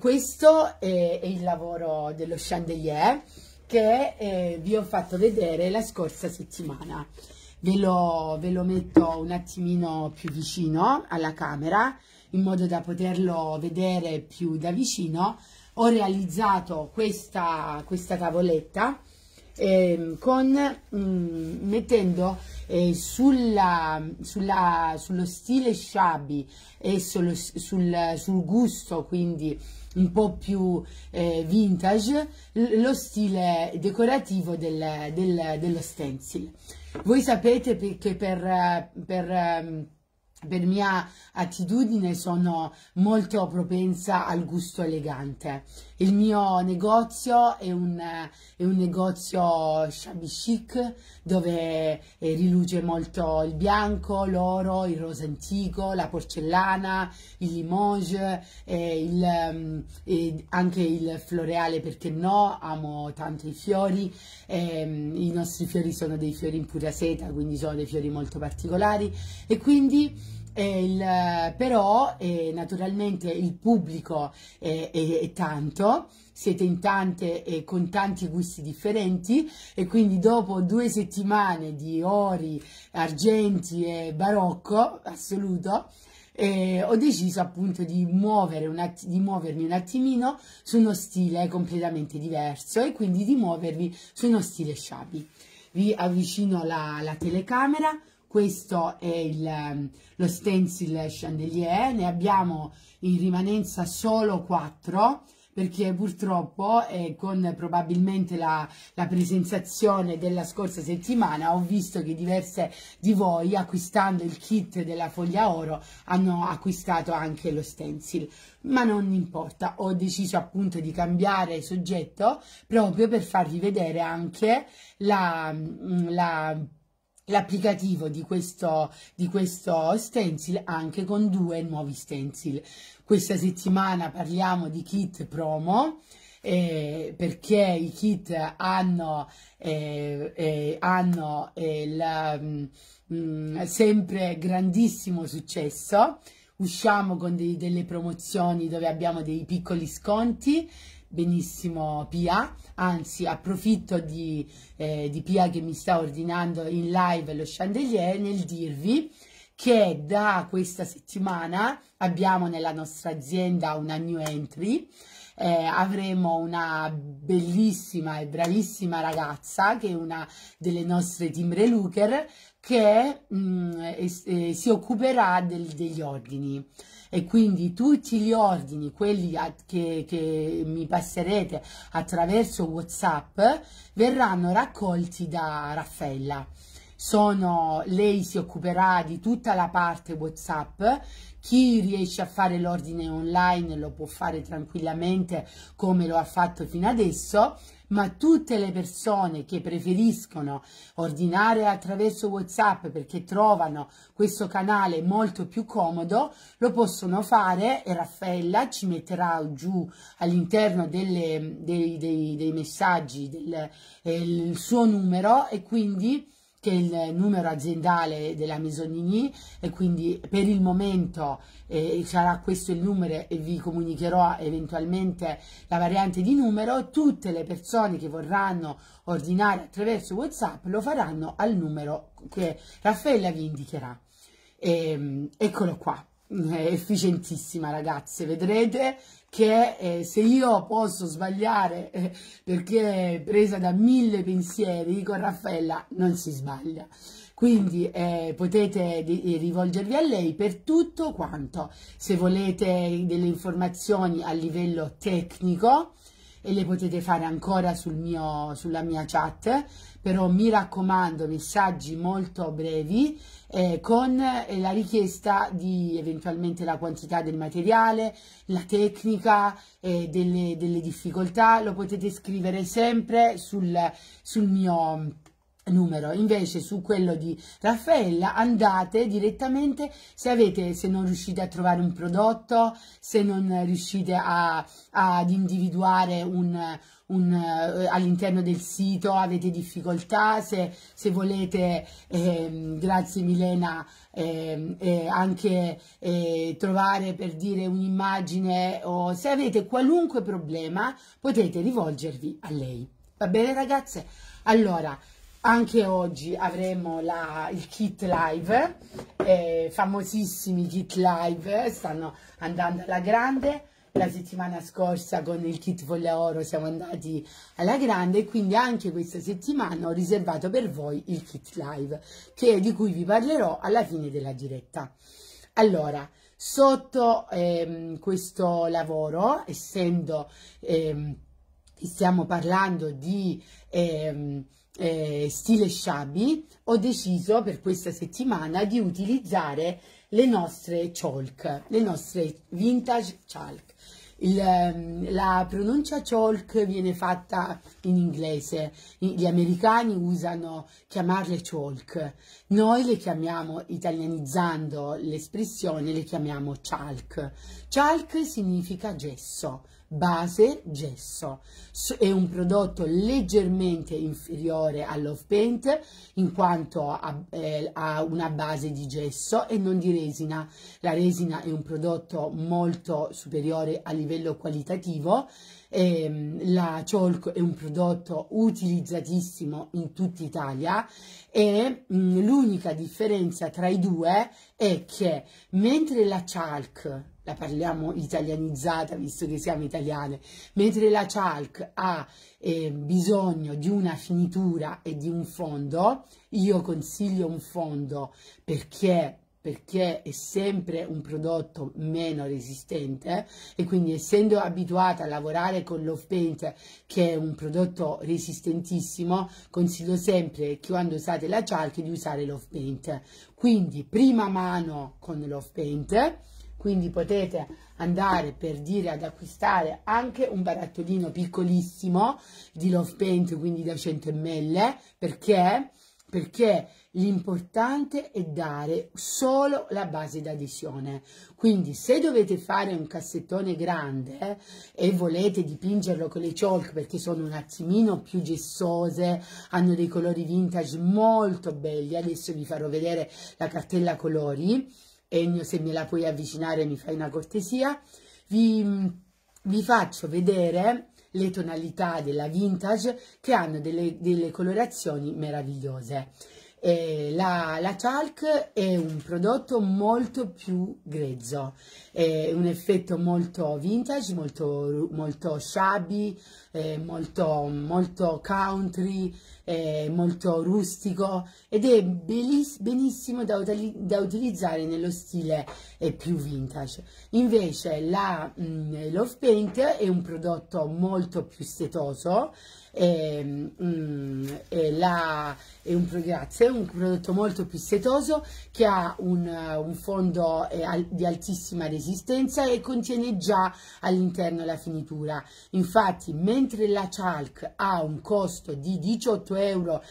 Questo è, il lavoro dello chandelier che eh, vi ho fatto vedere la scorsa settimana. Ve lo, ve lo, metto un attimino più vicino alla camera in modo da poterlo vedere più da vicino. Ho realizzato questa, questa tavoletta eh, con, mh, mm, mettendo eh, sulla, sulla, sullo stile shabby e sullo, sul, sul, gusto quindi un po' più eh, vintage lo stile decorativo del, del, dello stencil. Voi sapete che per, per ehm, per mia attitudine sono molto propensa al gusto elegante il mio negozio è un, è un negozio shabby chic dove eh, riluce molto il bianco, l'oro, il rosa antico, la porcellana, il limoges, eh, il, mm, anche il floreale perché no, amo tanto i fiori, ehm, i nostri fiori sono dei fiori in pura seta quindi sono dei fiori molto particolari e quindi il, però eh, naturalmente il pubblico è, eh, è, è, tanto, siete in tante e con tanti gusti differenti e quindi dopo due settimane di ori, argenti e barocco assoluto eh, ho deciso appunto di, un di muovermi un attimino su uno stile completamente diverso e quindi di muovermi su uno stile shabby. Vi avvicino la, la telecamera, questo è il, ehm, lo stencil chandelier, ne abbiamo in rimanenza solo 4 perché purtroppo eh, con probabilmente la, la, presentazione della scorsa settimana ho visto che diverse di voi acquistando il kit della foglia oro hanno acquistato anche lo stencil ma non importa ho deciso appunto di cambiare soggetto proprio per farvi vedere anche la, mm, la l'applicativo di questo, di questo stencil anche con due nuovi stencil. Questa settimana parliamo di kit promo eh, perché i kit hanno, eh, eh, hanno eh, la, mh, mm, mm, sempre grandissimo successo usciamo con dei, delle promozioni dove abbiamo dei piccoli sconti benissimo Pia, anzi approfitto di, eh, di Pia che mi sta ordinando in live lo chandelier nel dirvi che da questa settimana abbiamo nella nostra azienda una new entry eh, avremo una bellissima e bravissima ragazza che è una delle nostre team relooker che mh, mm, eh, eh, si occuperà del, degli ordini e quindi tutti gli ordini, quelli a, che, che, mi passerete attraverso Whatsapp, verranno raccolti da Raffaella. Sono, lei si occuperà di tutta la parte Whatsapp, chi riesce a fare l'ordine online lo può fare tranquillamente come lo ha fatto fino adesso ma tutte le persone che preferiscono ordinare attraverso WhatsApp perché trovano questo canale molto più comodo, lo possono fare e Raffaella ci metterà giù all'interno dei, dei, dei, messaggi del, eh, il suo numero e quindi che il numero aziendale della Misonini e quindi per il momento eh, sarà questo il numero e vi comunicherò eventualmente la variante di numero. Tutte le persone che vorranno ordinare attraverso WhatsApp lo faranno al numero che Raffaella vi indicherà. E, ehm, eccolo qua efficientissima ragazze vedrete che eh, se io posso sbagliare eh, perché presa da mille pensieri con Raffaella non si sbaglia quindi eh, potete eh, rivolgervi a lei per tutto quanto se volete delle informazioni a livello tecnico e le potete fare ancora sul mio, sulla mia chat, però mi raccomando messaggi molto brevi eh, con eh, la richiesta di eventualmente la quantità del materiale, la tecnica, eh, delle, delle, difficoltà, lo potete scrivere sempre sul, sul mio numero invece su quello di Raffaella andate direttamente se avete se non riuscite a trovare un prodotto se non riuscite a, ad individuare un, un eh, all'interno del sito avete difficoltà se, se volete eh, grazie Milena ehm, eh, anche trovare per dire un'immagine o se avete qualunque problema potete rivolgervi a lei va bene ragazze allora anche oggi avremo la, il kit live, eh, famosissimi kit live, eh, stanno andando alla grande, la settimana scorsa con il kit Foglia Oro siamo andati alla grande quindi anche questa settimana ho riservato per voi il kit live che, di cui vi parlerò alla fine della diretta. Allora, sotto ehm, questo lavoro, essendo ehm, stiamo parlando di ehm, eh, stile shabby ho deciso per questa settimana di utilizzare le nostre chalk, le nostre vintage chalk. Il, ehm, la pronuncia chalk viene fatta in inglese, gli americani usano chiamarle chalk, noi le chiamiamo, italianizzando l'espressione, le chiamiamo chalk. Chalk significa gesso, base gesso. È un prodotto leggermente inferiore all'off paint in quanto ha, eh, ha, una base di gesso e non di resina. La resina è un prodotto molto superiore a livello qualitativo. Eh, la chalk è un prodotto utilizzatissimo in tutta Italia e mm, l'unica differenza tra i due è che mentre la Chalk la parliamo italianizzata visto che siamo italiane, mentre la chalk ha eh, bisogno di una finitura e di un fondo, io consiglio un fondo perché perché è sempre un prodotto meno resistente e quindi essendo abituata a lavorare con l'off paint che è un prodotto resistentissimo consiglio sempre quando usate la chalk di usare l'off paint quindi prima mano con l'off paint quindi potete andare per dire ad acquistare anche un barattolino piccolissimo di Love Paint, quindi da 100 ml, perché? Perché l'importante è dare solo la base d'adesione. Quindi se dovete fare un cassettone grande eh, e volete dipingerlo con le chalk perché sono un attimino più gessose, hanno dei colori vintage molto belli, adesso vi farò vedere la cartella colori, Ennio se me la puoi avvicinare mi fai una cortesia, vi, mm, vi faccio vedere le tonalità della vintage che hanno delle, delle colorazioni meravigliose eh, la, la chalk è un prodotto molto più grezzo, è un effetto molto vintage, molto, molto shabby, eh, molto, molto country, eh, molto rustico ed è benissimo da, utili- da, utilizzare nello stile eh, più vintage. Invece la mh, mm, Love Paint è un prodotto molto più setoso, eh, mm, la, è, un, grazie, è un, prodotto molto più setoso che ha un, un fondo eh, al, di altissima resistenza e contiene già all'interno la finitura. Infatti, mentre la Chalk ha un costo di 18,50 euro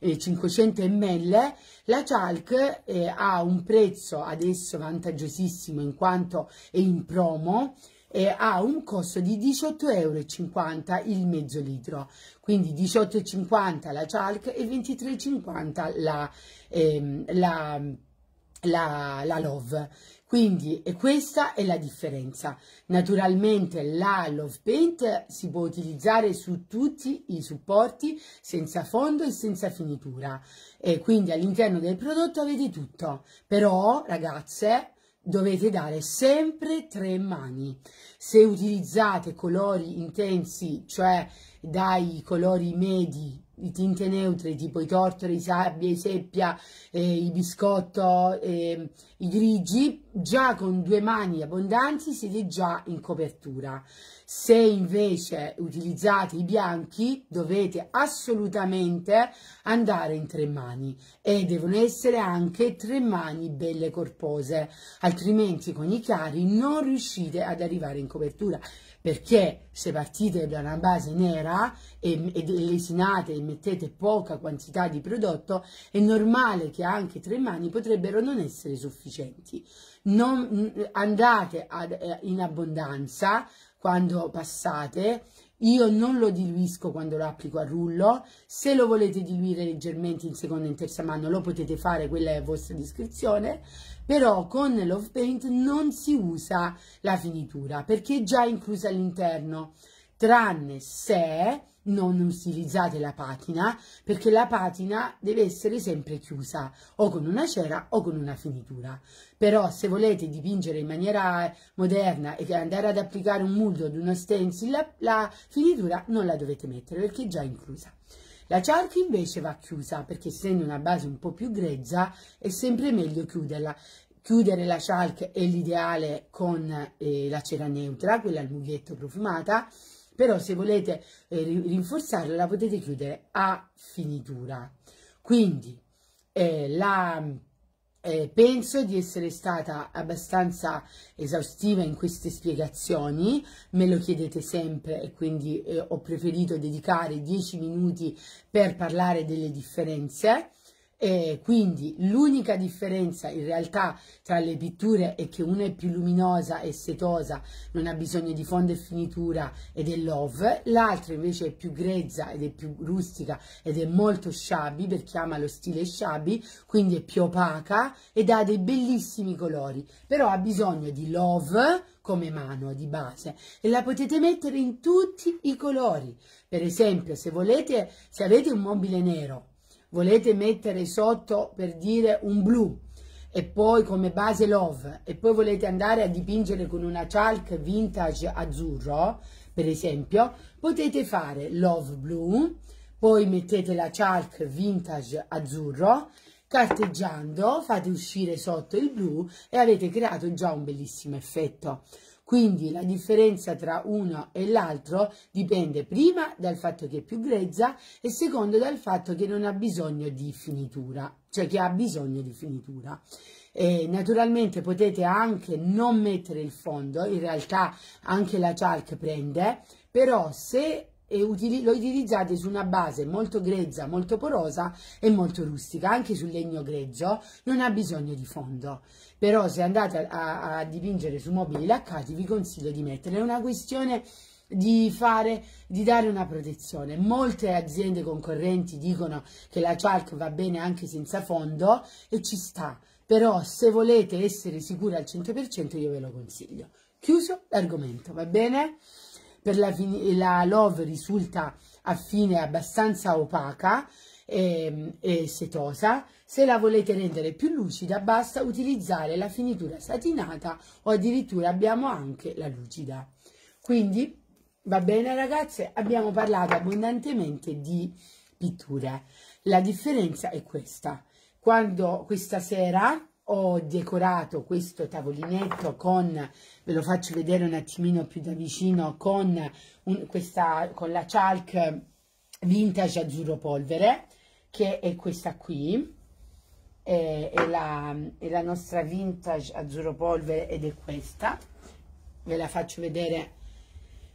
il 500 ml, la Chalk eh, ha un prezzo adesso vantaggiosissimo in quanto è in promo eh, ha un costo di 18,50 euro il mezzo litro, quindi 18,50 la Chalk e 23,50 la, ehm, la, la, la Love. Quindi questa è la differenza. Naturalmente la Love Paint si può utilizzare su tutti i supporti senza fondo e senza finitura. E quindi all'interno del prodotto avete tutto. Però ragazze dovete dare sempre tre mani. Se utilizzate colori intensi, cioè dai colori medi i tinte neutre tipo i tortori, i sabbie, i seppia, eh, i biscotto, eh, i grigi, già con due mani abbondanti siete già in copertura. Se invece utilizzate i bianchi dovete assolutamente andare in tre mani e devono essere anche tre mani belle corpose, altrimenti con i chiari non riuscite ad arrivare in copertura perché se partite da una base nera e, e lesinate e mettete poca quantità di prodotto, è normale che anche tre mani potrebbero non essere sufficienti. Non, andate ad, eh, in abbondanza quando passate, io non lo diluisco quando lo applico a rullo, se lo volete diluire leggermente in seconda e in terza mano lo potete fare, quella è a vostra discrezione, però con Love Paint non si usa la finitura perché è già inclusa all'interno, tranne se non utilizzate la patina perché la patina deve essere sempre chiusa o con una cera o con una finitura però se volete dipingere in maniera moderna e andare ad applicare un multo ad uno stencil la, la finitura non la dovete mettere perché è già inclusa la charchi invece va chiusa perché essendo una base un po' più grezza è sempre meglio chiuderla. Chiudere la chalk è l'ideale con eh, la cera neutra, quella al mughetto profumata, però se volete eh, rinforzarla la potete chiudere a finitura. Quindi eh, la eh, penso di essere stata abbastanza esaustiva in queste spiegazioni, me lo chiedete sempre e quindi eh, ho preferito dedicare 10 minuti per parlare delle differenze. E quindi l'unica differenza in realtà tra le pitture è che una è più luminosa e setosa, non ha bisogno di fondo e finitura ed è love, l'altra invece è più grezza ed è più rustica ed è molto shabby perché ama lo stile shabby, quindi è più opaca ed ha dei bellissimi colori, però ha bisogno di love come mano di base e la potete mettere in tutti i colori. Per esempio, se volete, se avete un mobile nero volete mettere sotto per dire un blu e poi come base love e poi volete andare a dipingere con una chalk vintage azzurro per esempio potete fare love blu poi mettete la chalk vintage azzurro carteggiando fate uscire sotto il blu e avete creato già un bellissimo effetto quindi la differenza tra uno e l'altro dipende prima dal fatto che è più grezza e secondo dal fatto che non ha bisogno di finitura, cioè che ha bisogno di finitura. E naturalmente potete anche non mettere il fondo, in realtà anche la chalk prende, però se e utili lo utilizzate su una base molto grezza, molto porosa e molto rustica, anche sul legno grezzo non ha bisogno di fondo, però se andate a, a dipingere su mobili laccati vi consiglio di mettere, è una questione di, fare, di dare una protezione. Molte aziende concorrenti dicono che la chalk va bene anche senza fondo e ci sta, però se volete essere sicuri al 100% io ve lo consiglio. Chiuso l'argomento, va bene? per la, la love risulta a fine abbastanza opaca e, ehm, e setosa. Se la volete rendere più lucida basta utilizzare la finitura satinata o addirittura abbiamo anche la lucida. Quindi va bene ragazze, abbiamo parlato abbondantemente di pitture. La differenza è questa. Quando questa sera ho decorato questo tavolinetto con, ve lo faccio vedere un attimino più da vicino, con, un, questa, con la chalk vintage azzurro polvere, che è questa qui, è, è, la, è la nostra vintage azzurro polvere ed è questa, ve la faccio vedere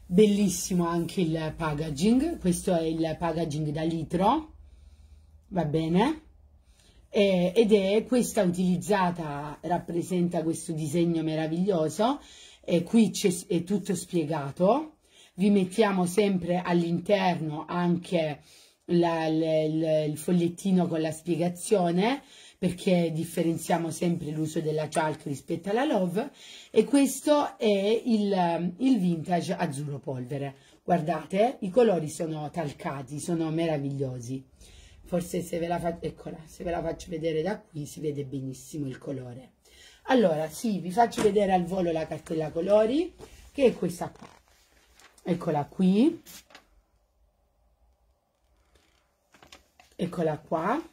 bellissimo anche il packaging questo è il packaging da litro va bene eh, ed è questa utilizzata, rappresenta questo disegno meraviglioso, eh, qui è tutto spiegato, vi mettiamo sempre all'interno anche la, la, la, il fogliettino con la spiegazione, perché differenziamo sempre l'uso della chalk rispetto alla love e questo è il, il, vintage azzurro polvere guardate i colori sono talcati sono meravigliosi forse se ve la faccio, eccola, se ve la faccio vedere da qui si vede benissimo il colore. Allora, sì, vi faccio vedere al volo la cartella colori, che è questa qua. Eccola qui. Eccola qua.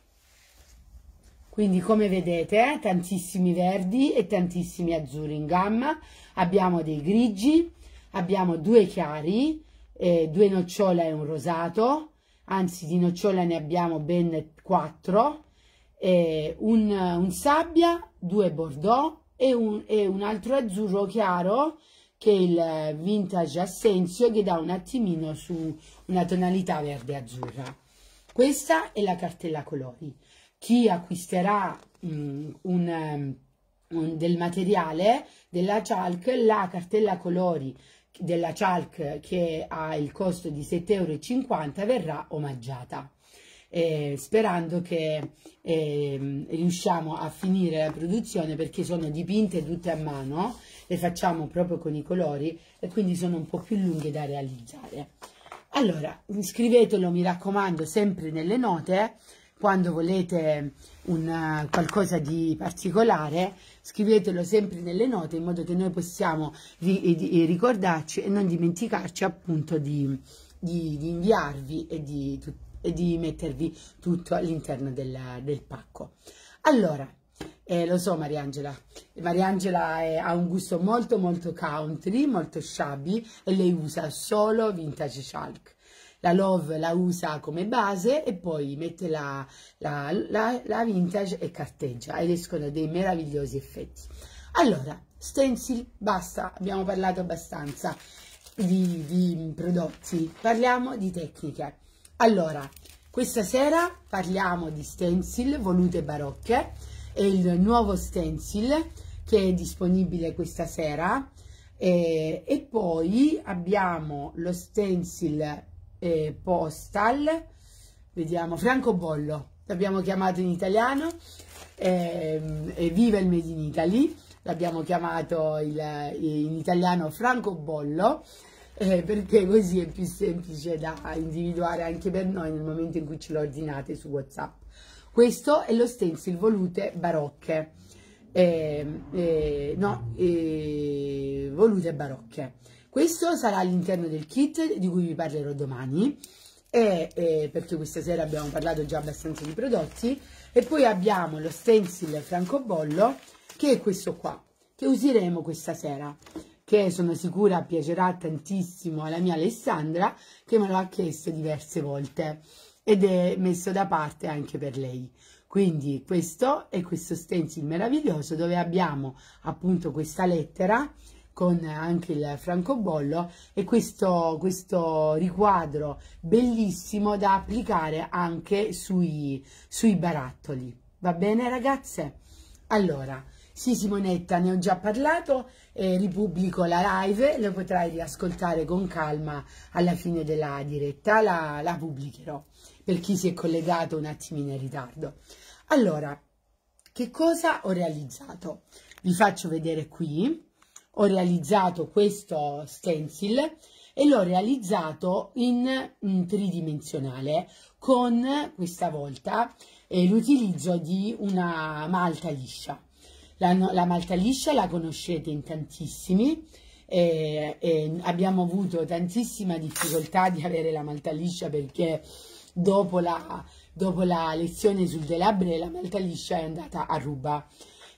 Quindi come vedete tantissimi verdi e tantissimi azzurri in gamma, abbiamo dei grigi, abbiamo due chiari, eh, due nocciola e un rosato, anzi di nocciola ne abbiamo ben 4, eh, un, un, sabbia, due bordeaux e un, e un altro azzurro chiaro che è il vintage assenzio che dà un attimino su una tonalità verde azzurra. Questa è la cartella colori. Chi acquisterà mh, un, un, del materiale della Chalk, la cartella colori della Chalk che ha il costo di 7,50 euro verrà omaggiata. Eh, sperando che eh, riusciamo a finire la produzione perché sono dipinte tutte a mano, le facciamo proprio con i colori e quindi sono un po' più lunghe da realizzare. Allora, scrivetelo, mi raccomando, sempre nelle note, quando volete una, eh, qualcosa di particolare, scrivetelo sempre nelle note in modo che noi possiamo ricordarci e non dimenticarci appunto di, di, di inviarvi e di, e di, mettervi tutto all'interno del, del pacco. Allora, eh, lo so Mariangela, Mariangela è, ha un gusto molto molto country, molto shabby e lei usa solo vintage shulk la Love la usa come base e poi mette la, la, la, la vintage e carteggia ed escono dei meravigliosi effetti. Allora, stencil, basta, abbiamo parlato abbastanza di, di prodotti, parliamo di tecniche. Allora, questa sera parliamo di stencil volute barocche, è il nuovo stencil che è disponibile questa sera, e, eh, e, poi abbiamo lo stencil eh, Postal, vediamo, francobollo, l'abbiamo chiamato in italiano, eh, eh, Viva il Made in Italy, l'abbiamo chiamato il, eh, in italiano francobollo, eh, perché così è più semplice da individuare anche per noi nel momento in cui ce lo ordinate su WhatsApp. Questo è lo stencil volute barocche, eh, eh, no, eh, volute barocche. Questo sarà all'interno del kit di cui vi parlerò domani, e, eh, perché questa sera abbiamo parlato già abbastanza di prodotti, e poi abbiamo lo stencil francobollo, che è questo qua, che useremo questa sera che sono sicura piacerà tantissimo alla mia Alessandra, che me l'ha chiesto diverse volte ed è messo da parte anche per lei. Quindi questo è questo stencil meraviglioso dove abbiamo appunto questa lettera con anche il francobollo e questo, questo riquadro bellissimo da applicare anche sui, sui barattoli. Va bene ragazze? Allora, sì Simonetta, ne ho già parlato, eh, ripubblico la live, lo potrai riascoltare con calma alla fine della diretta, la, la pubblicherò per chi si è collegato un attimino in ritardo. Allora, che cosa ho realizzato? Vi faccio vedere qui ho realizzato questo stencil e l'ho realizzato in, in, mm, tridimensionale con questa volta eh, l'utilizzo di una malta liscia. La, la, malta liscia la conoscete in tantissimi, eh, eh, abbiamo avuto tantissima difficoltà di avere la malta liscia perché dopo la, dopo la lezione sul delabre la malta liscia è andata a ruba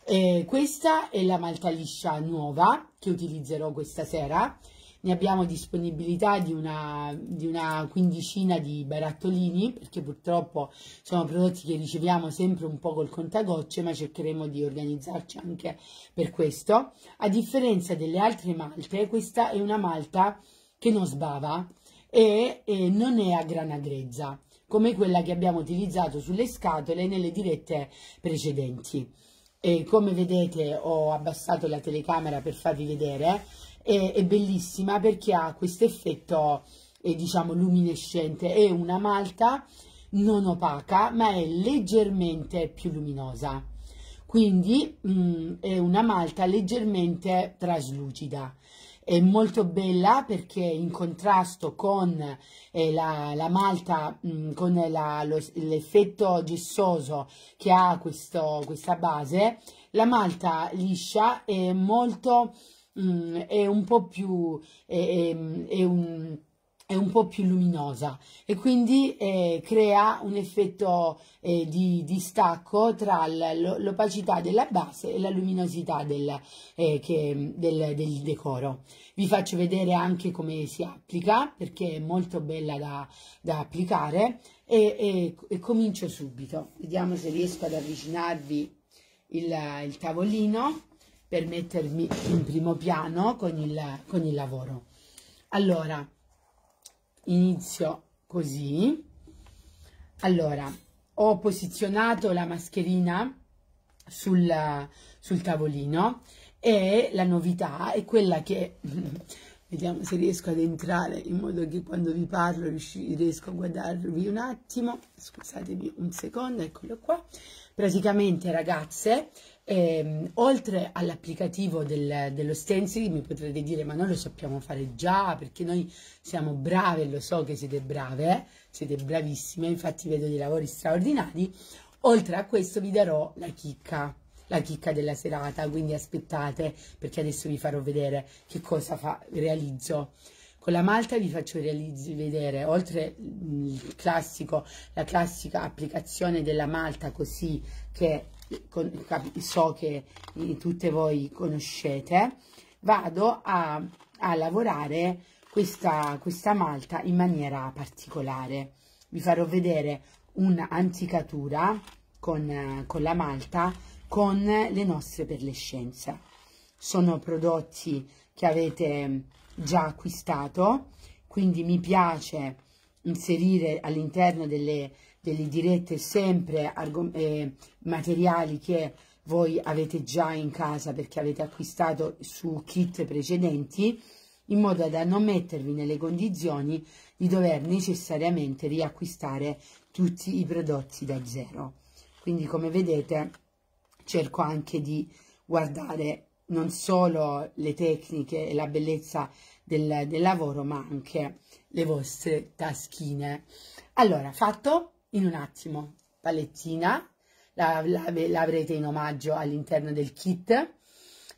eh, questa è la malta liscia nuova che utilizzerò questa sera. Ne abbiamo disponibilità di una, di una quindicina di barattolini perché purtroppo sono prodotti che riceviamo sempre un po' col contagocce ma cercheremo di organizzarci anche per questo. A differenza delle altre malte questa è una malta che non sbava e, e non è a grana grezza come quella che abbiamo utilizzato sulle scatole nelle dirette precedenti e come vedete ho abbassato la telecamera per farvi vedere, è, è bellissima perché ha questo effetto eh, diciamo luminescente, è una malta non opaca ma è leggermente più luminosa quindi mh, mm, è una malta leggermente traslucida è molto bella perché in contrasto con eh, la, la, malta, mh, mm, con l'effetto gessoso che ha questo, questa base, la malta liscia è molto, mh, mm, è un po' più, è, è, è un è un po' più luminosa e quindi eh, crea un effetto eh, di, di, stacco tra l'opacità della base e la luminosità del, eh, che, del, del, decoro. Vi faccio vedere anche come si applica perché è molto bella da, da applicare e, e, e, comincio subito. Vediamo se riesco ad avvicinarvi il, il tavolino per mettermi in primo piano con il, con il lavoro. Allora, inizio così allora ho posizionato la mascherina sul, sul tavolino e la novità è quella che vediamo se riesco ad entrare in modo che quando vi parlo riesco a guardarvi un attimo scusatemi un secondo eccolo qua praticamente ragazze e, ehm, oltre all'applicativo del, dello stencil mi potrete dire ma noi lo sappiamo fare già perché noi siamo brave, lo so che siete brave, eh? siete bravissime, infatti vedo dei lavori straordinari. Oltre a questo vi darò la chicca, la chicca della serata, quindi aspettate perché adesso vi farò vedere che cosa fa, realizzo. Con la malta vi faccio vedere, oltre mm, il classico, la classica applicazione della malta così che so che eh, tutte voi conoscete, vado a, a lavorare questa, questa malta in maniera particolare. Vi farò vedere un'anticatura con, con la malta con le nostre perlescenze. Sono prodotti che avete mm, già acquistato, quindi mi piace inserire all'interno delle delle dirette sempre eh, materiali che voi avete già in casa perché avete acquistato su kit precedenti in modo da non mettervi nelle condizioni di dover necessariamente riacquistare tutti i prodotti da zero quindi come vedete cerco anche di guardare non solo le tecniche e la bellezza del, del lavoro ma anche le vostre taschine allora fatto in un attimo. Palettina, l'avrete la, la, in omaggio all'interno del kit.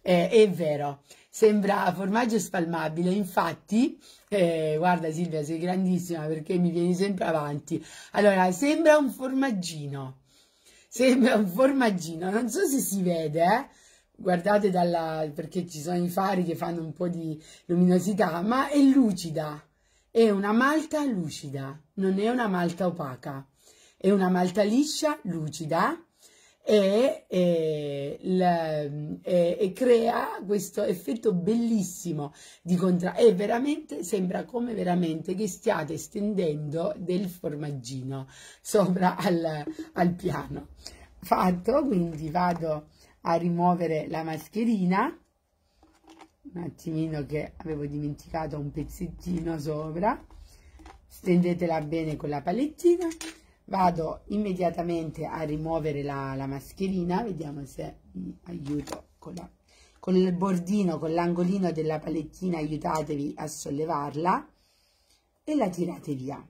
Eh, è vero, sembra formaggio spalmabile, infatti, eh, guarda Silvia sei grandissima perché mi vieni sempre avanti. Allora, sembra un formaggino, sembra un formaggino, non so se si vede, eh? guardate dalla, perché ci sono i fari che fanno un po' di luminosità, ma è lucida, è una malta lucida, non è una malta opaca è una malta liscia, lucida, e, e, la, e, e, crea questo effetto bellissimo di contrasto e veramente sembra come veramente che stiate stendendo del formaggino sopra al, al piano fatto quindi vado a rimuovere la mascherina un attimino che avevo dimenticato un pezzettino sopra stendetela bene con la palettina vado immediatamente a rimuovere la, la mascherina vediamo se mi aiuto con, la, con il bordino con l'angolino della palettina aiutatevi a sollevarla e la tirate via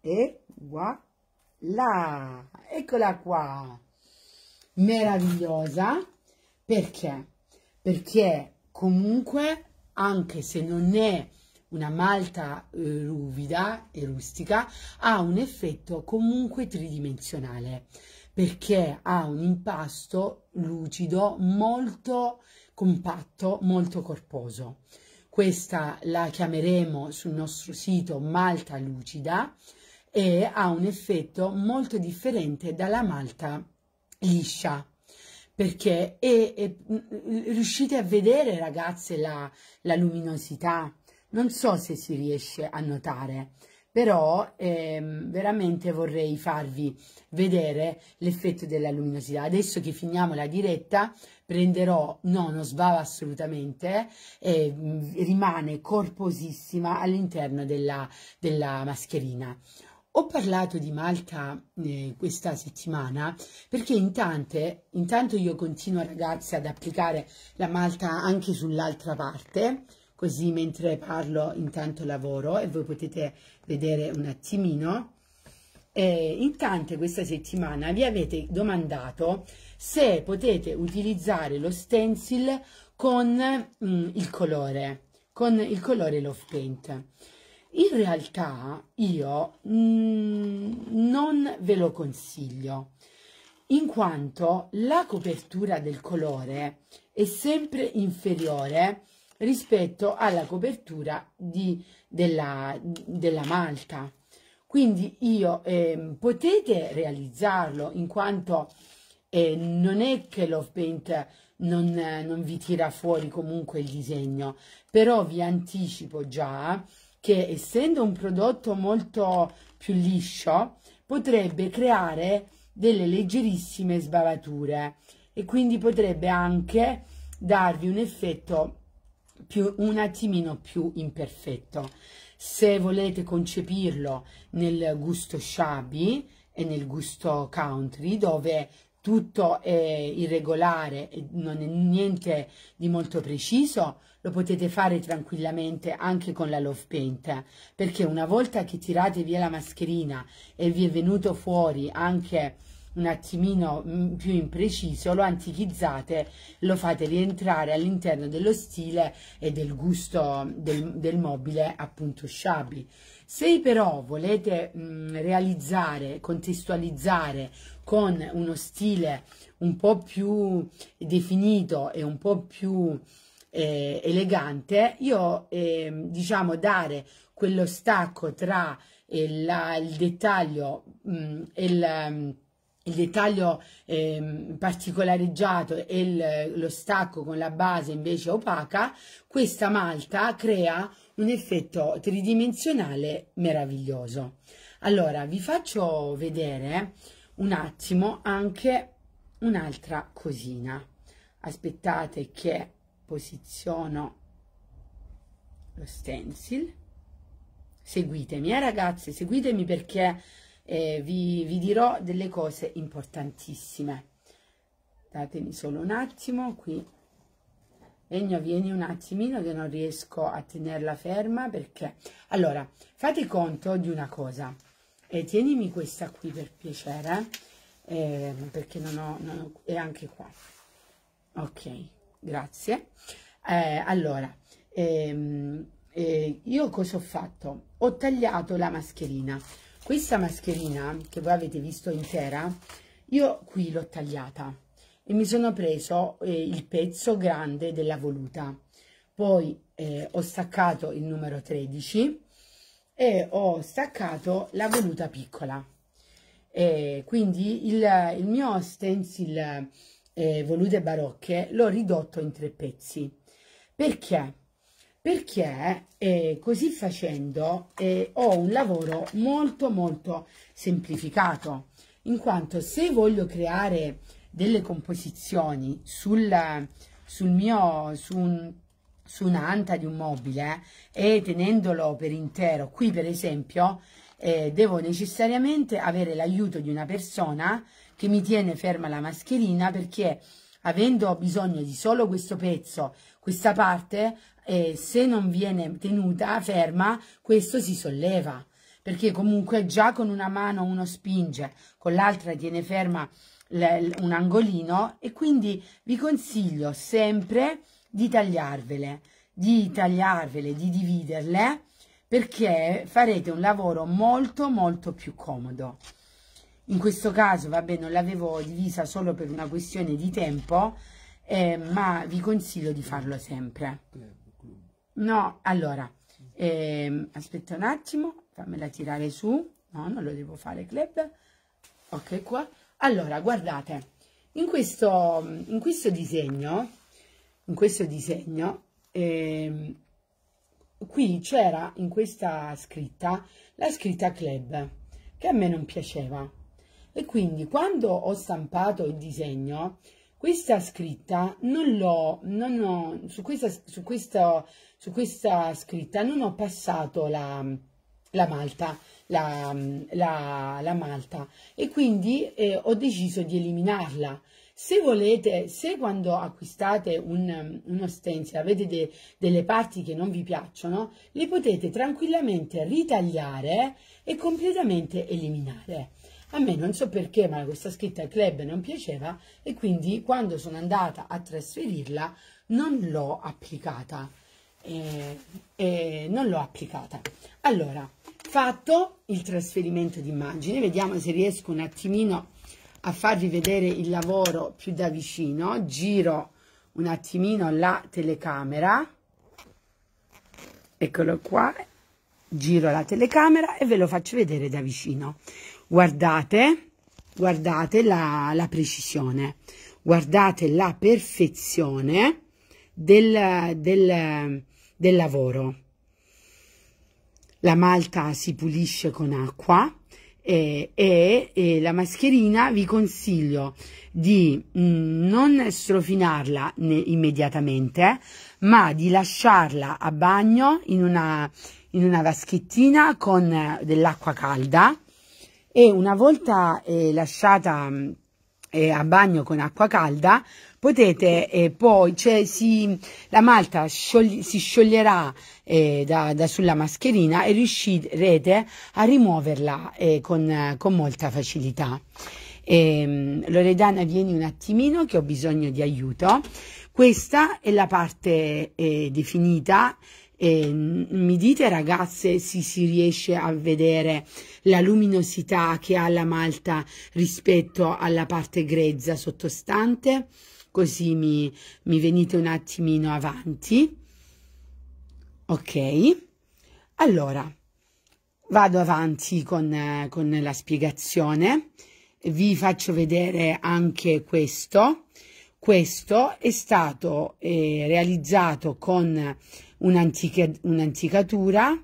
e voilà eccola qua meravigliosa perché perché comunque anche se non è una malta eh, ruvida e rustica, ha un effetto comunque tridimensionale perché ha un impasto lucido molto compatto, molto corposo. Questa la chiameremo sul nostro sito malta lucida e ha un effetto molto differente dalla malta liscia perché è, è, mm, mm, riuscite a vedere ragazze la, la luminosità non so se si riesce a notare, però ehm, veramente vorrei farvi vedere l'effetto della luminosità. Adesso che finiamo la diretta prenderò, no non sbava assolutamente, eh, rimane corposissima all'interno della, della mascherina. Ho parlato di Malta eh, questa settimana perché in intanto io continuo ragazzi ad applicare la Malta anche sull'altra parte, così mentre parlo intanto lavoro e voi potete vedere un attimino. E intanto questa settimana vi avete domandato se potete utilizzare lo stencil con mm, il colore, con il colore Love Paint. In realtà io mm, non ve lo consiglio, in quanto la copertura del colore è sempre inferiore rispetto alla copertura di, della, della malta. Quindi io eh, potete realizzarlo in quanto eh, non è che Love paint non, non vi tira fuori comunque il disegno, però vi anticipo già che essendo un prodotto molto più liscio potrebbe creare delle leggerissime sbavature e quindi potrebbe anche darvi un effetto più, un attimino più imperfetto. Se volete concepirlo nel gusto shabby e nel gusto country, dove tutto è irregolare e non è niente di molto preciso, lo potete fare tranquillamente anche con la Love Paint, perché una volta che tirate via la mascherina e vi è venuto fuori anche un attimino mm, più impreciso, lo antichizzate, lo fate rientrare all'interno dello stile e del gusto del, del mobile appunto sciabli. Se però volete mh, mm, realizzare, contestualizzare con uno stile un po' più definito e un po' più eh, elegante, io eh, diciamo dare quello stacco tra eh, la, il dettaglio mm, e il il dettaglio eh, particolareggiato e il, lo stacco con la base invece opaca, questa malta crea un effetto tridimensionale meraviglioso. Allora, vi faccio vedere un attimo anche un'altra cosina. Aspettate che posiziono lo stencil. Seguitemi, eh ragazze, seguitemi perché eh, vi, vi dirò delle cose importantissime. Datemi solo un attimo qui. Egno, vieni un attimino che non riesco a tenerla ferma perché... Allora, fate conto di una cosa. Eh, tienimi questa qui per piacere, eh, perché non ho, non ho... è anche qua. Ok, grazie. Eh, allora, ehm, eh, io cosa ho fatto? Ho tagliato la mascherina questa mascherina che voi avete visto intera io qui l'ho tagliata e mi sono preso eh, il pezzo grande della voluta poi eh, ho staccato il numero 13 e ho staccato la voluta piccola e quindi il, il mio stencil eh, volute barocche l'ho ridotto in tre pezzi perché perché eh, così facendo eh, ho un lavoro molto molto semplificato in quanto se voglio creare delle composizioni sul, sul mio su, un, su un'anta di un mobile eh, e tenendolo per intero qui per esempio eh, devo necessariamente avere l'aiuto di una persona che mi tiene ferma la mascherina perché avendo bisogno di solo questo pezzo, questa parte, eh, se non viene tenuta ferma, questo si solleva, perché comunque già con una mano uno spinge, con l'altra tiene ferma un angolino e quindi vi consiglio sempre di tagliarvele, di tagliarvele, di dividerle, perché farete un lavoro molto molto più comodo in questo caso vabbè non l'avevo divisa solo per una questione di tempo eh, ma vi consiglio di farlo sempre no allora eh, aspetta un attimo fammela tirare su no non lo devo fare club ok qua allora guardate in questo, in questo disegno in questo disegno eh, qui c'era in questa scritta la scritta club che a me non piaceva e quindi quando ho stampato il disegno, questa scritta non l'ho, non ho, su questa, su questa, su questa scritta non ho passato la, la malta, la, la, la, malta e quindi eh, ho deciso di eliminarla. Se volete, se quando acquistate un, uno stencil avete de, delle parti che non vi piacciono, le potete tranquillamente ritagliare e completamente eliminare. A me non so perché, ma questa scritta club non piaceva e quindi quando sono andata a trasferirla non l'ho applicata. Eh, eh, non l'ho applicata. Allora, fatto il trasferimento di immagini, vediamo se riesco un attimino a farvi vedere il lavoro più da vicino. Giro un attimino la telecamera. Eccolo qua. Giro la telecamera e ve lo faccio vedere da vicino guardate, guardate la, la precisione, guardate la perfezione del, del, del lavoro. La malta si pulisce con acqua, e, e, e, la mascherina vi consiglio di mm, non strofinarla ne, immediatamente ma di lasciarla a bagno in una, in una vaschettina con eh, dell'acqua calda e una volta eh, lasciata mm, eh, a bagno con acqua calda potete eh, poi cioè, si, la malta sciogli, si scioglierà eh, da, da, sulla mascherina e riuscirete a rimuoverla eh, con, con, molta facilità ehm, Loredana vieni un attimino che ho bisogno di aiuto questa è la parte eh, definita eh, mi dite ragazze se si riesce a vedere la luminosità che ha la malta rispetto alla parte grezza sottostante? Così mi, mi venite un attimino avanti. Ok, allora vado avanti con, con la spiegazione. Vi faccio vedere anche questo. Questo è stato eh, realizzato con un'anticatura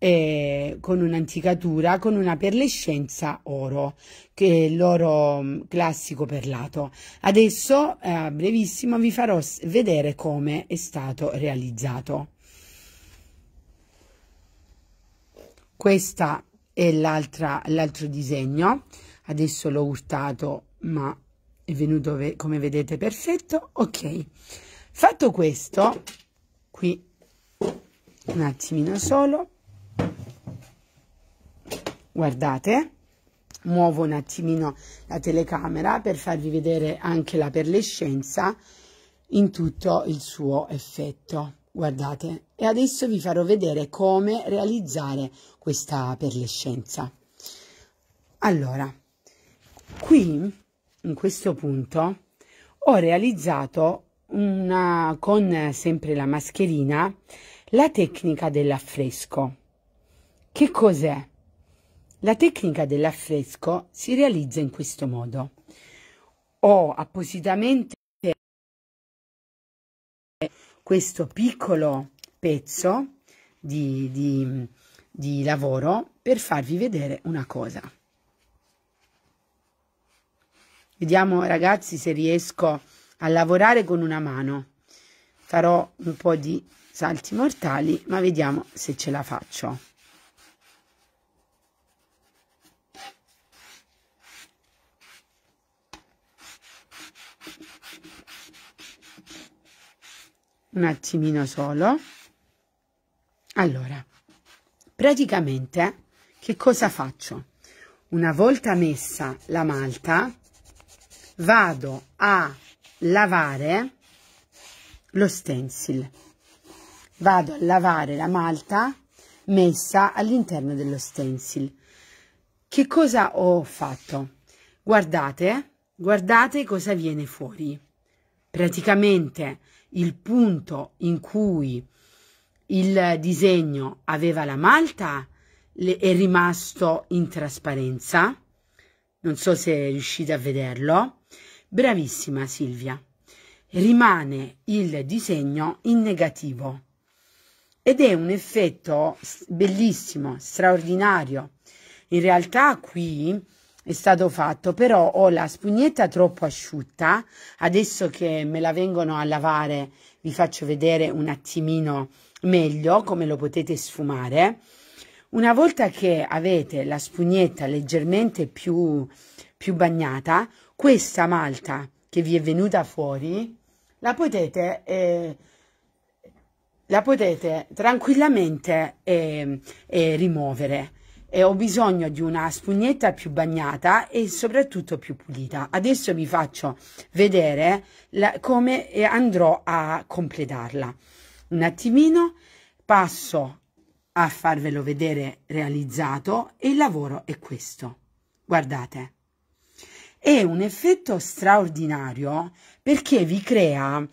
eh, con un'anticatura con una perlescenza oro che è l'oro mm, classico perlato adesso eh, a eh, brevissimo vi farò vedere come è stato realizzato questa è l'altro disegno adesso l'ho urtato ma è venuto come vedete perfetto ok fatto questo qui un attimino solo guardate muovo un attimino la telecamera per farvi vedere anche la perlescenza in tutto il suo effetto guardate e adesso vi farò vedere come realizzare questa perlescenza allora qui in questo punto ho realizzato una, con sempre la mascherina la tecnica dell'affresco. Che cos'è? La tecnica dell'affresco si realizza in questo modo. Ho appositamente questo piccolo pezzo di, di, di lavoro per farvi vedere una cosa. Vediamo ragazzi se riesco a a lavorare con una mano. Farò un po' di salti mortali, ma vediamo se ce la faccio. Un attimino solo. Allora, praticamente che cosa faccio? Una volta messa la malta, vado a lavare lo stencil vado a lavare la malta messa all'interno dello stencil che cosa ho fatto guardate guardate cosa viene fuori praticamente il punto in cui il disegno aveva la malta è rimasto in trasparenza non so se riuscite a vederlo Bravissima Silvia. Rimane il disegno in negativo ed è un effetto bellissimo, straordinario. In realtà qui è stato fatto, però ho la spugnetta troppo asciutta, adesso che me la vengono a lavare vi faccio vedere un attimino meglio come lo potete sfumare. Una volta che avete la spugnetta leggermente più, più bagnata, questa malta che vi è venuta fuori la potete, eh, la potete tranquillamente eh, eh, rimuovere. E eh, ho bisogno di una spugnetta più bagnata e soprattutto più pulita. Adesso vi faccio vedere la, come eh, andrò a completarla. Un attimino passo a farvelo vedere realizzato e il lavoro è questo. Guardate è un effetto straordinario perché vi crea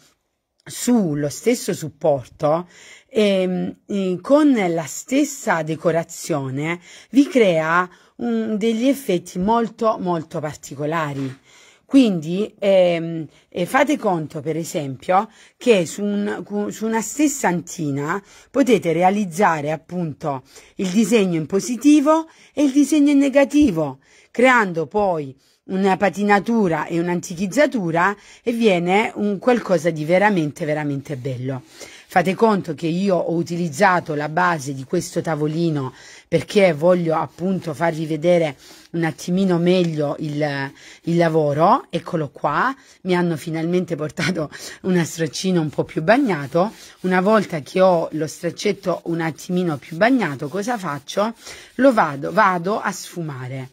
sullo stesso supporto e, ehm, eh, con la stessa decorazione vi crea un, degli effetti molto molto particolari quindi ehm, fate conto, per esempio, che su, un, su, una stessa antina potete realizzare appunto il disegno in positivo e il disegno in negativo, creando poi una patinatura e un'antichizzatura e viene un qualcosa di veramente veramente bello. Fate conto che io ho utilizzato la base di questo tavolino perché voglio appunto farvi vedere un attimino meglio il, il lavoro. Eccolo qua, mi hanno finalmente portato una straccino un po' più bagnato. Una volta che ho lo straccetto un attimino più bagnato, cosa faccio? Lo vado, vado a sfumare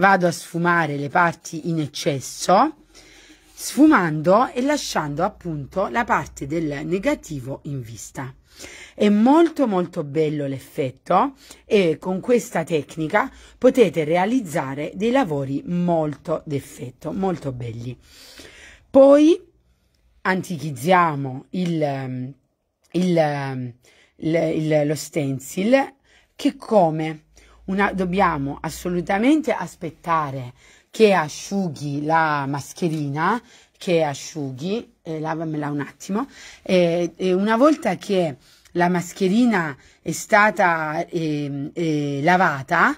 vado a sfumare le parti in eccesso sfumando e lasciando appunto la parte del negativo in vista. È molto molto bello l'effetto e con questa tecnica potete realizzare dei lavori molto d'effetto, molto belli. Poi antichizziamo il, ehm, ehm, il, il, lo stencil che come una, dobbiamo assolutamente aspettare che asciughi la mascherina, che asciughi, eh, lavamela un attimo, eh, eh, una volta che la mascherina è stata ehm, eh, lavata,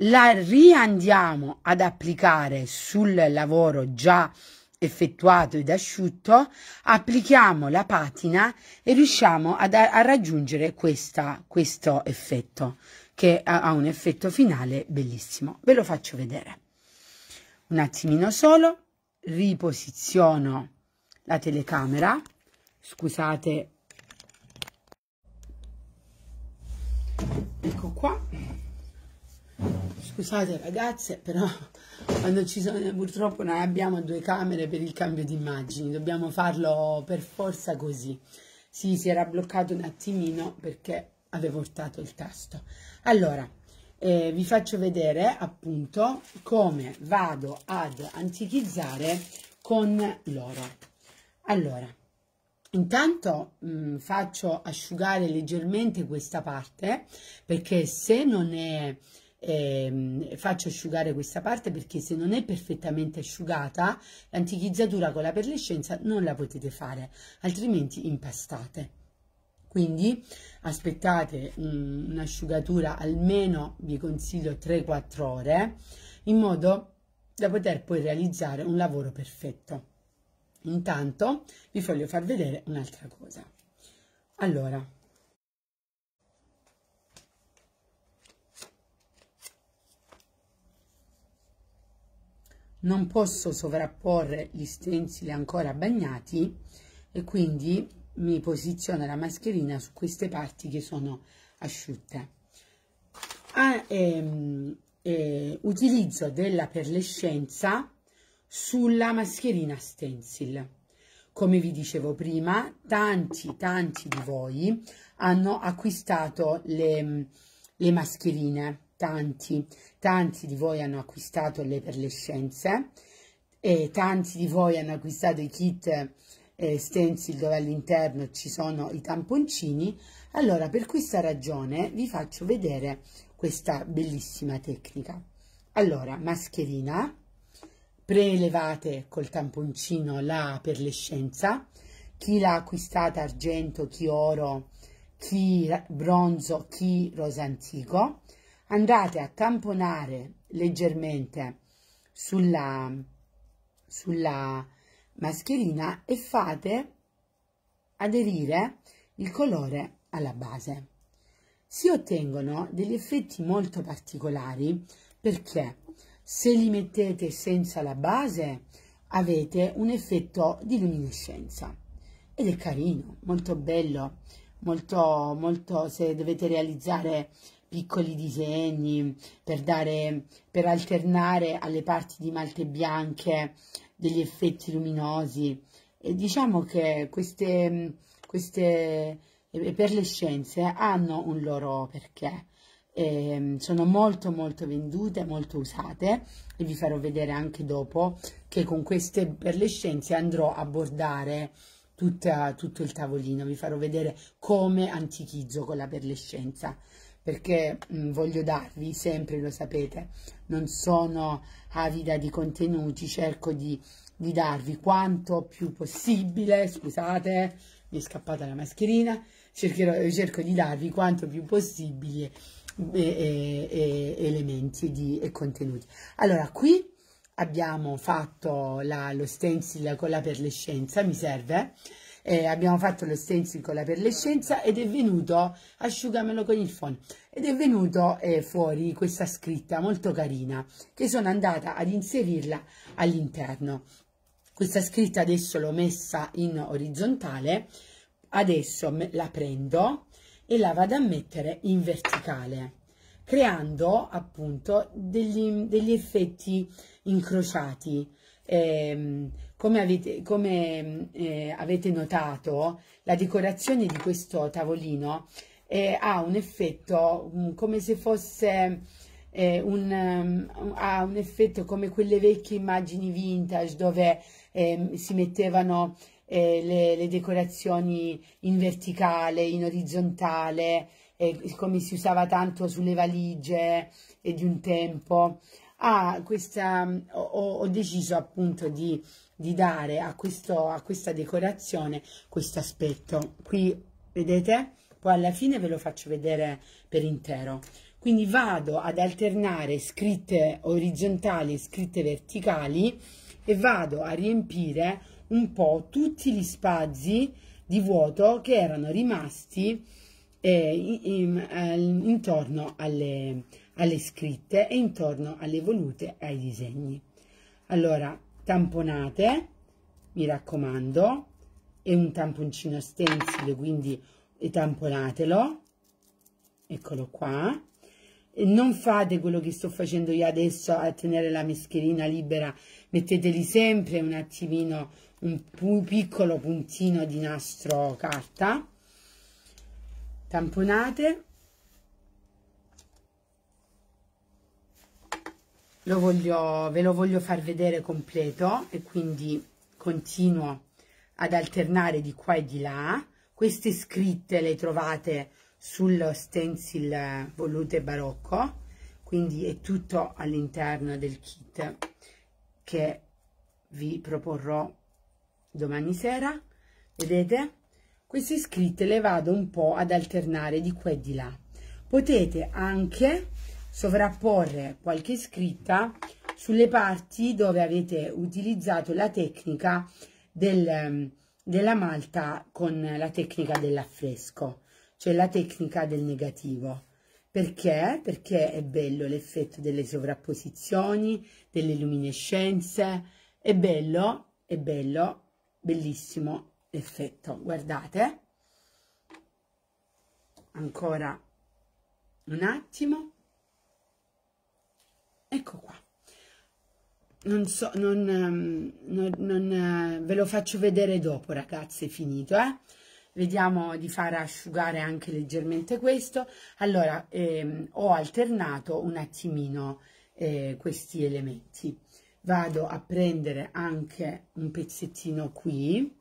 la riandiamo ad applicare sul lavoro già effettuato ed asciutto, applichiamo la patina e riusciamo a, a raggiungere questa, questo effetto che ha un effetto finale bellissimo. Ve lo faccio vedere. Un attimino solo, riposiziono la telecamera, scusate, ecco qua, scusate ragazze, però quando ci sono, purtroppo non abbiamo due camere per il cambio di immagini, dobbiamo farlo per forza così. Sì, si era bloccato un attimino perché avevo urtato il tasto allora eh, vi faccio vedere appunto come vado ad antichizzare con l'oro allora Intanto mh, mm, faccio asciugare leggermente questa parte perché se non è eh, faccio asciugare questa parte perché se non è perfettamente asciugata l'antichizzatura con la perlescenza non la potete fare altrimenti impastate quindi aspettate mm, un'asciugatura almeno vi consiglio 3-4 ore in modo da poter poi realizzare un lavoro perfetto intanto vi voglio far vedere un'altra cosa allora non posso sovrapporre gli stensili ancora bagnati e quindi mi posiziono la mascherina su queste parti che sono asciutte ah, ehm, eh, utilizzo della perlescenza sulla mascherina stencil come vi dicevo prima tanti tanti di voi hanno acquistato le, le mascherine tanti tanti di voi hanno acquistato le perlescenze e tanti di voi hanno acquistato i kit eh, stencil dove all'interno ci sono i tamponcini allora per questa ragione vi faccio vedere questa bellissima tecnica allora mascherina prelevate col tamponcino la perlescenza chi l'ha acquistata argento chi oro chi bronzo chi rosa antico andate a tamponare leggermente sulla, sulla mascherina e fate aderire il colore alla base. Si ottengono degli effetti molto particolari perché se li mettete senza la base avete un effetto di luminescenza ed è carino, molto bello, molto, molto se dovete realizzare piccoli disegni per, dare, per alternare alle parti di malte bianche degli effetti luminosi. E diciamo che queste, queste per le scienze hanno un loro perché. E ehm, sono molto molto vendute, molto usate e vi farò vedere anche dopo che con queste per le scienze andrò a bordare tutta, tutto il tavolino, vi farò vedere come antichizzo con la perlescenza perché mh, voglio darvi, sempre lo sapete, non sono avida di contenuti, cerco di, di darvi quanto più possibile, scusate, mi è scappata la mascherina, cercherò, cerco di darvi quanto più possibile e, eh, e, eh, e eh, elementi di, e contenuti. Allora, qui abbiamo fatto la, lo stencil con la perlescenza, mi serve, eh, abbiamo fatto lo stencil con la perlescenza ed è venuto, asciugamelo con il phone, ed è venuto eh, fuori questa scritta molto carina che sono andata ad inserirla all'interno. Questa scritta adesso l'ho messa in orizzontale, adesso la prendo e la vado a mettere in verticale creando appunto degli, degli effetti incrociati ehm, come avete, come, eh, avete notato, la decorazione di questo tavolino eh, ha un effetto um, come se fosse eh, un, um, ha un effetto come quelle vecchie immagini vintage dove ehm, si mettevano eh, le, le, decorazioni in verticale, in orizzontale, eh, come si usava tanto sulle valigie eh, di un tempo. Ah, questa, mm, ho, ho deciso appunto di di dare a, questo, a questa decorazione questo aspetto. Qui vedete? Poi alla fine ve lo faccio vedere per intero. Quindi vado ad alternare scritte orizzontali e scritte verticali e vado a riempire un po' tutti gli spazi di vuoto che erano rimasti eh, in, in, eh, intorno alle, alle scritte e intorno alle volute e ai disegni. Allora, tamponate mi raccomando è un tamponcino stencil quindi tamponatelo eccolo qua non fate quello che sto facendo io adesso a tenere la mascherina libera metteteli sempre un attimino un, un piccolo puntino di nastro carta tamponate lo voglio, ve lo voglio far vedere completo e quindi continuo ad alternare di qua e di là. Queste scritte le trovate sul stencil Volute Barocco, quindi è tutto all'interno del kit che vi proporrò domani sera. Vedete? Queste scritte le vado un po' ad alternare di qua e di là. Potete anche sovrapporre qualche scritta sulle parti dove avete utilizzato la tecnica del, ehm, della malta con la tecnica dell'affresco, cioè la tecnica del negativo. Perché? Perché è bello l'effetto delle sovrapposizioni, delle luminescenze, è bello, è bello, bellissimo l'effetto. Guardate, ancora un attimo ecco qua non so non, ehm, non, non, eh, ve lo faccio vedere dopo ragazzi finito eh? vediamo di far asciugare anche leggermente questo allora ehm, ho alternato un attimino eh, questi elementi vado a prendere anche un pezzettino qui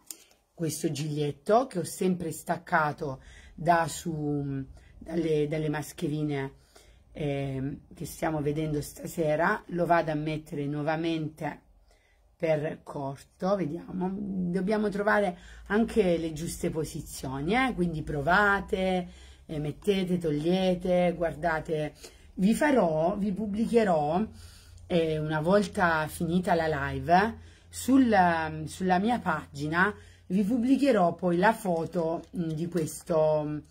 questo giglietto che ho sempre staccato da su mm, dalle, dalle mascherine eh, che stiamo vedendo stasera, lo vado a mettere nuovamente per corto, vediamo, dobbiamo trovare anche le giuste posizioni, eh? quindi provate, eh, mettete, togliete, guardate, vi farò, vi pubblicherò eh, una volta finita la live sul, sulla mia pagina, vi pubblicherò poi la foto mh, mm, di questo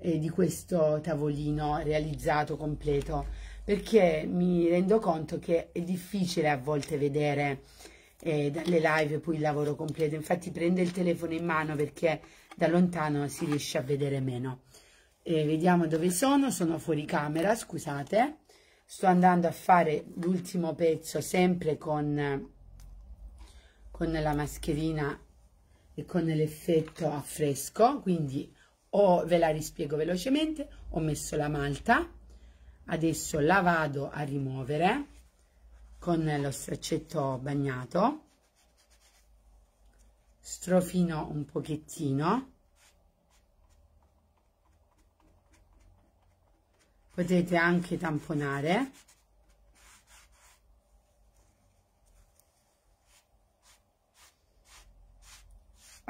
eh, di questo tavolino realizzato completo perché mi rendo conto che è difficile a volte vedere eh, dalle live poi il lavoro completo infatti prendo il telefono in mano perché da lontano si riesce a vedere meno eh, vediamo dove sono sono fuori camera scusate sto andando a fare l'ultimo pezzo sempre con con la mascherina e con l'effetto a fresco quindi ho, ve la rispiego velocemente, ho messo la malta, adesso la vado a rimuovere con lo straccetto bagnato, strofino un pochettino, potete anche tamponare,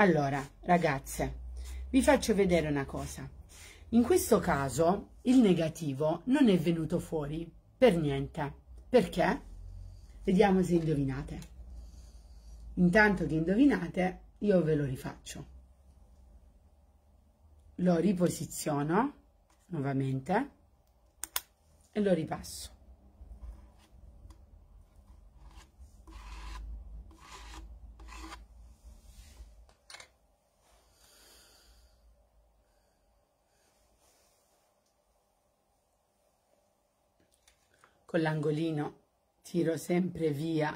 Allora, ragazze, vi faccio vedere una cosa. In questo caso il negativo non è venuto fuori per niente. Perché? Vediamo se indovinate. Intanto che indovinate, io ve lo rifaccio. Lo riposiziono nuovamente e lo ripasso. con l'angolino tiro sempre via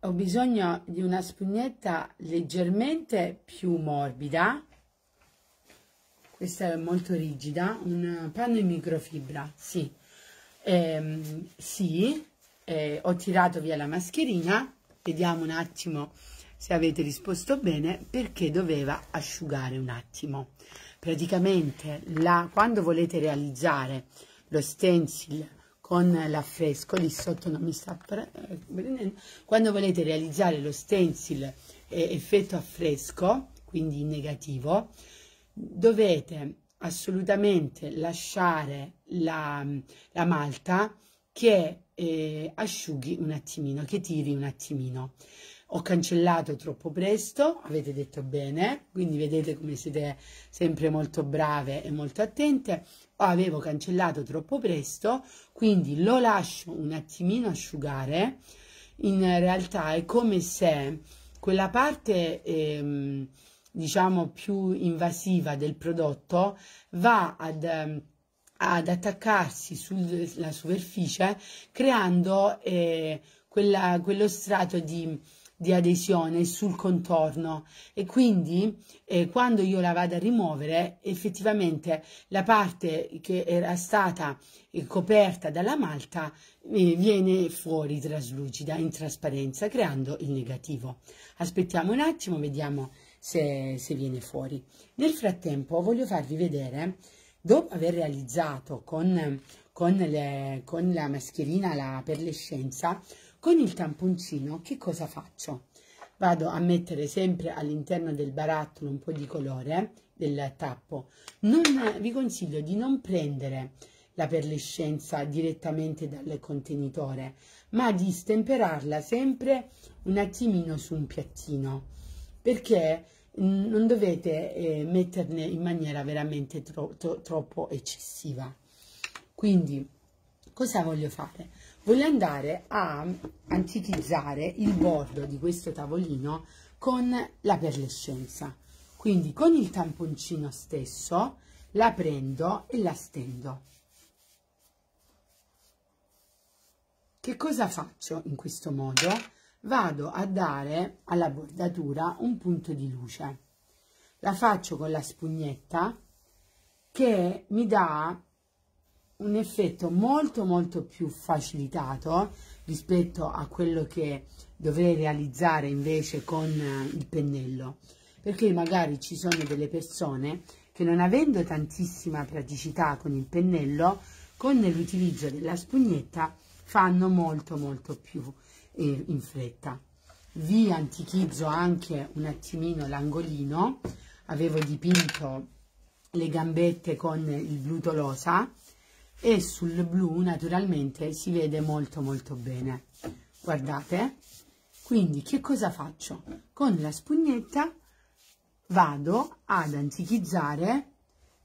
ho bisogno di una spugnetta leggermente più morbida questa è molto rigida un panno in microfibra sì ehm, sì eh, ho tirato via la mascherina vediamo un attimo se avete risposto bene, perché doveva asciugare un attimo. Praticamente la, quando volete realizzare lo stencil con l'affresco, lì sotto non mi sta prendendo, eh, quando volete realizzare lo stencil effetto affresco, quindi in negativo, dovete assolutamente lasciare la, la malta che eh, asciughi un attimino, che tiri un attimino ho cancellato troppo presto, avete detto bene, quindi vedete come siete sempre molto brave e molto attente, avevo cancellato troppo presto, quindi lo lascio un attimino asciugare, in realtà è come se quella parte ehm, diciamo più invasiva del prodotto va ad ehm, ad attaccarsi sulla superficie creando eh, quella, quello strato di di adesione sul contorno e quindi eh, quando io la vado a rimuovere effettivamente la parte che era stata eh, coperta dalla malta eh, viene fuori traslucida in trasparenza creando il negativo aspettiamo un attimo vediamo se, se viene fuori nel frattempo voglio farvi vedere dopo aver realizzato con, con, le, con la mascherina la perlescenza con il tamponcino che cosa faccio? Vado a mettere sempre all'interno del barattolo un po' di colore del tappo. Non, vi consiglio di non prendere la perlescenza direttamente dal contenitore, ma di stemperarla sempre un attimino su un piattino, perché mm, non dovete eh, metterne in maniera veramente tro tro troppo eccessiva. Quindi, cosa voglio fare? voglio andare a antichizzare il bordo di questo tavolino con la perlescenza. Quindi con il tamponcino stesso la prendo e la stendo. Che cosa faccio in questo modo? Vado a dare alla bordatura un punto di luce. La faccio con la spugnetta che mi dà un effetto molto molto più facilitato rispetto a quello che dovrei realizzare invece con eh, il pennello perché magari ci sono delle persone che non avendo tantissima praticità con il pennello con l'utilizzo della spugnetta fanno molto molto più eh, in fretta vi antichizzo anche un attimino l'angolino avevo dipinto le gambette con il blu tolosa e sul blu naturalmente si vede molto molto bene guardate eh. quindi che cosa faccio con la spugnetta vado ad antichizzare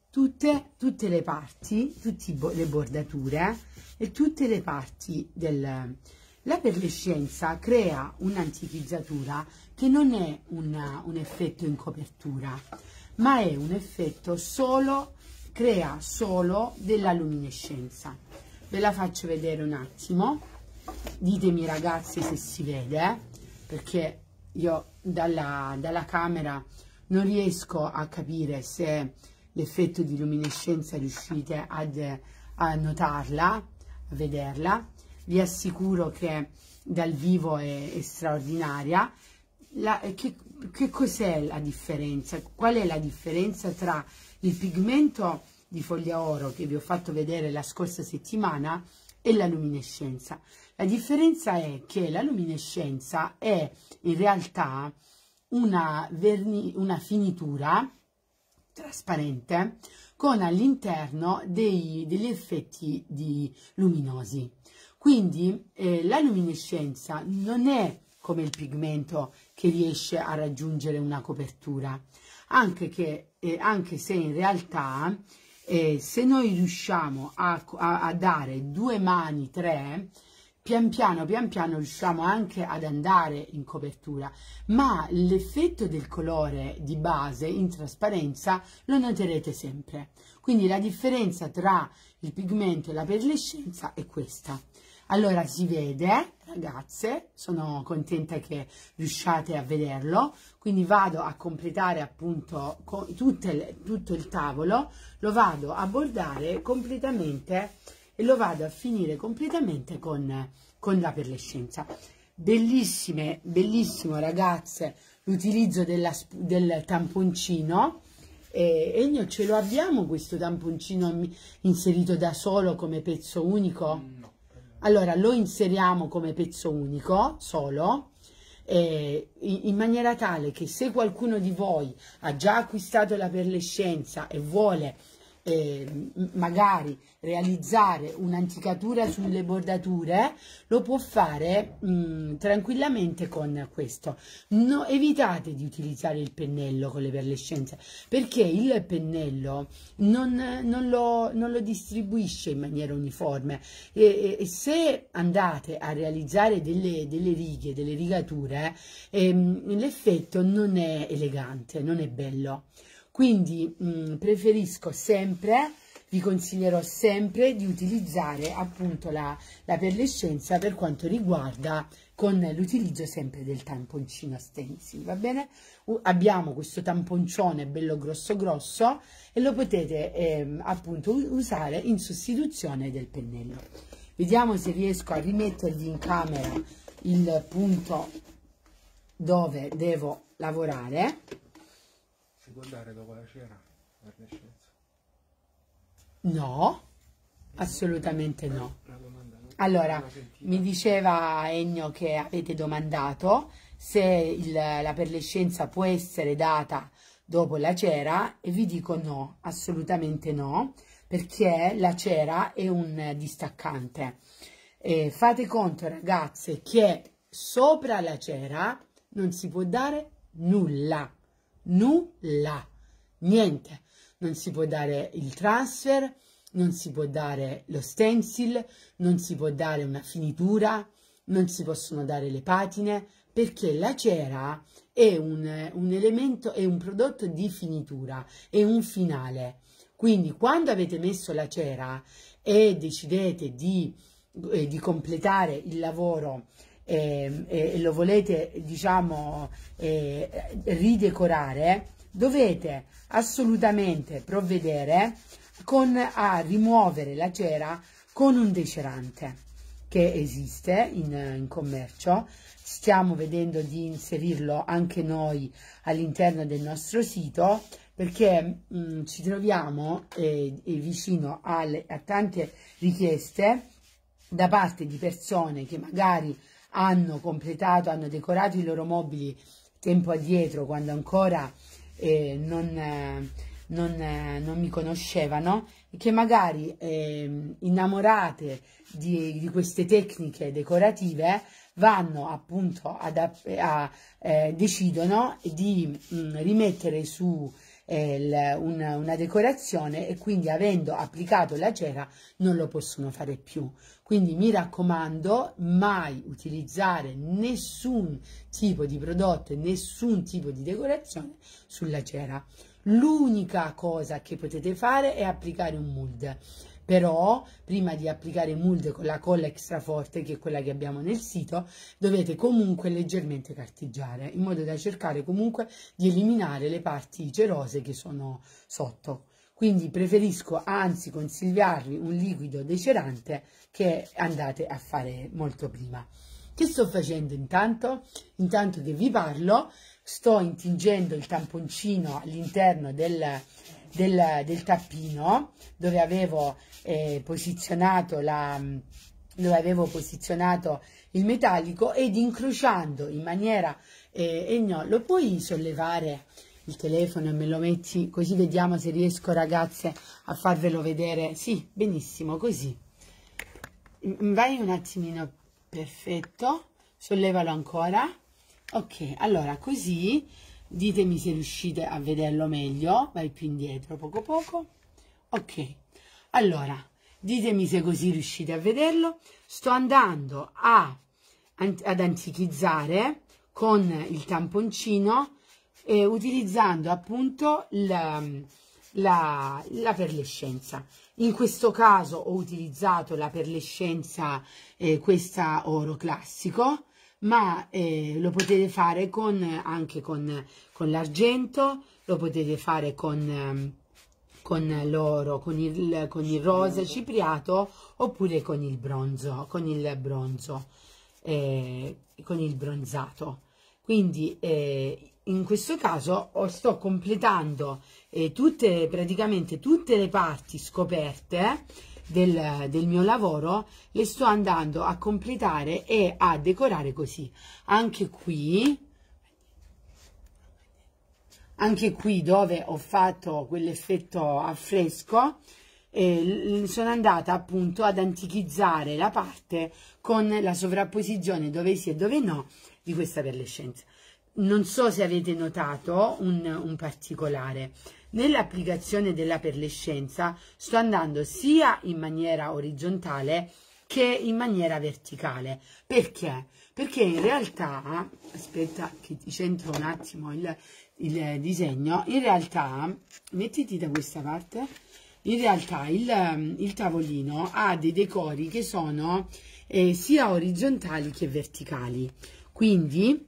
tutte, tutte le parti tutte le bordature eh, e tutte le parti del la perlescenza crea un'antichizzatura che non è una, un effetto in copertura ma è un effetto solo crea solo della luminescenza ve la faccio vedere un attimo ditemi ragazzi se si vede eh, perché io dalla, dalla camera non riesco a capire se l'effetto di luminescenza riuscite ad, a notarla, a vederla. Vi assicuro che dal vivo è, è straordinaria. La, eh, che, che cos'è la differenza? Qual è la differenza tra il pigmento di foglia oro che vi ho fatto vedere la scorsa settimana e la luminescenza. La differenza è che la luminescenza è in realtà una, una finitura trasparente con all'interno degli effetti di luminosi. Quindi eh, la luminescenza non è come il pigmento che riesce a raggiungere una copertura, anche che eh, anche se in realtà eh, se noi riusciamo a, a, a, dare due mani, tre, pian piano, pian piano riusciamo anche ad andare in copertura, ma l'effetto del colore di base in trasparenza lo noterete sempre. Quindi la differenza tra il pigmento e la perlescenza è questa. Allora si vede ragazze sono contenta che riusciate a vederlo quindi vado a completare appunto tutte, tutto il tavolo lo vado a bordare completamente e lo vado a finire completamente con, con la perlescenza bellissime bellissimo ragazze l'utilizzo del tamponcino e Ennio ce lo abbiamo questo tamponcino inserito da solo come pezzo unico? Mm. Allora lo inseriamo come pezzo unico solo eh, in maniera tale che se qualcuno di voi ha già acquistato la perlescenza e vuole eh, magari realizzare un'anticatura sulle bordature lo può fare mh, mm, tranquillamente con questo no, evitate di utilizzare il pennello con le perlescenze perché il pennello non, non, lo, non lo, distribuisce in maniera uniforme e, e, se andate a realizzare delle, delle righe delle rigature ehm, l'effetto non è elegante non è bello quindi mh, mm, preferisco sempre vi consiglierò sempre di utilizzare appunto la, la perlescenza per quanto riguarda con l'utilizzo sempre del tamponcino stencil, va bene? Uh, abbiamo questo tamponcione bello grosso grosso e lo potete eh, appunto usare in sostituzione del pennello. Vediamo se riesco a rimettergli in camera il punto dove devo lavorare si può dare dopo la cena all'arnescenza? No, assolutamente no. Allora, mi diceva Ennio che avete domandato se il, la perlescenza può essere data dopo la cera e vi dico no, assolutamente no, perché la cera è un distaccante. E fate conto ragazze che sopra la cera non si può dare nulla nulla, niente. Non si può dare il transfer, non si può dare lo stencil, non si può dare una finitura, non si possono dare le patine, perché la cera è un, un elemento, è un prodotto di finitura, è un finale. Quindi quando avete messo la cera e decidete di, eh, di completare il lavoro Ehm, e, e lo volete diciamo e, ridecorare, dovete assolutamente provvedere con, a rimuovere la cera con un decerante che esiste in, in commercio, stiamo vedendo di inserirlo anche noi all'interno del nostro sito perché mh, mm, ci troviamo eh, vicino alle, a tante richieste da parte di persone che magari hanno completato, hanno decorato i loro mobili tempo addietro, quando ancora eh, non, eh, non, eh, non, mi conoscevano, che magari ehm, innamorate di, di, queste tecniche decorative vanno appunto ad, a, eh, decidono di mh, mm, rimettere su eh, una, una decorazione e quindi avendo applicato la cera non lo possono fare più. Quindi mi raccomando, mai utilizzare nessun tipo di prodotto e nessun tipo di decorazione sulla cera. L'unica cosa che potete fare è applicare un mood però prima di applicare multe con la colla extra forte che è quella che abbiamo nel sito dovete comunque leggermente carteggiare in modo da cercare comunque di eliminare le parti cerose che sono sotto quindi preferisco anzi consigliarvi un liquido decerante che andate a fare molto prima che sto facendo intanto? intanto che vi parlo sto intingendo il tamponcino all'interno del, del, del, tappino dove avevo eh, posizionato la, dove avevo posizionato il metallico ed incrociando in maniera eh, e lo puoi sollevare il telefono e me lo metti così vediamo se riesco ragazze a farvelo vedere sì benissimo così mm, mm, vai un attimino perfetto sollevalo ancora ok allora così ditemi se riuscite a vederlo meglio vai più indietro poco poco ok allora, ditemi se così riuscite a vederlo. Sto andando a, ad antichizzare con il tamponcino eh, utilizzando appunto la, la, la, perlescenza. In questo caso ho utilizzato la perlescenza, eh, questa oro classico, ma eh, lo potete fare con, anche con, con l'argento, lo potete fare con ehm, con l'oro, con il, con il rosa cipriato oppure con il bronzo, con il bronzo, eh, con il bronzato. Quindi eh, in questo caso sto completando eh, tutte, praticamente tutte le parti scoperte del, del, mio lavoro le sto andando a completare e a decorare così. Anche qui anche qui dove ho fatto quell'effetto a fresco eh, sono andata appunto ad antichizzare la parte con la sovrapposizione dove sì e dove no di questa perlescenza non so se avete notato un, un particolare nell'applicazione della perlescenza sto andando sia in maniera orizzontale che in maniera verticale perché? perché in realtà aspetta che ti centro un attimo il, il eh, disegno in realtà mettiti da questa parte in realtà il, ehm, il tavolino ha dei decori che sono eh, sia orizzontali che verticali quindi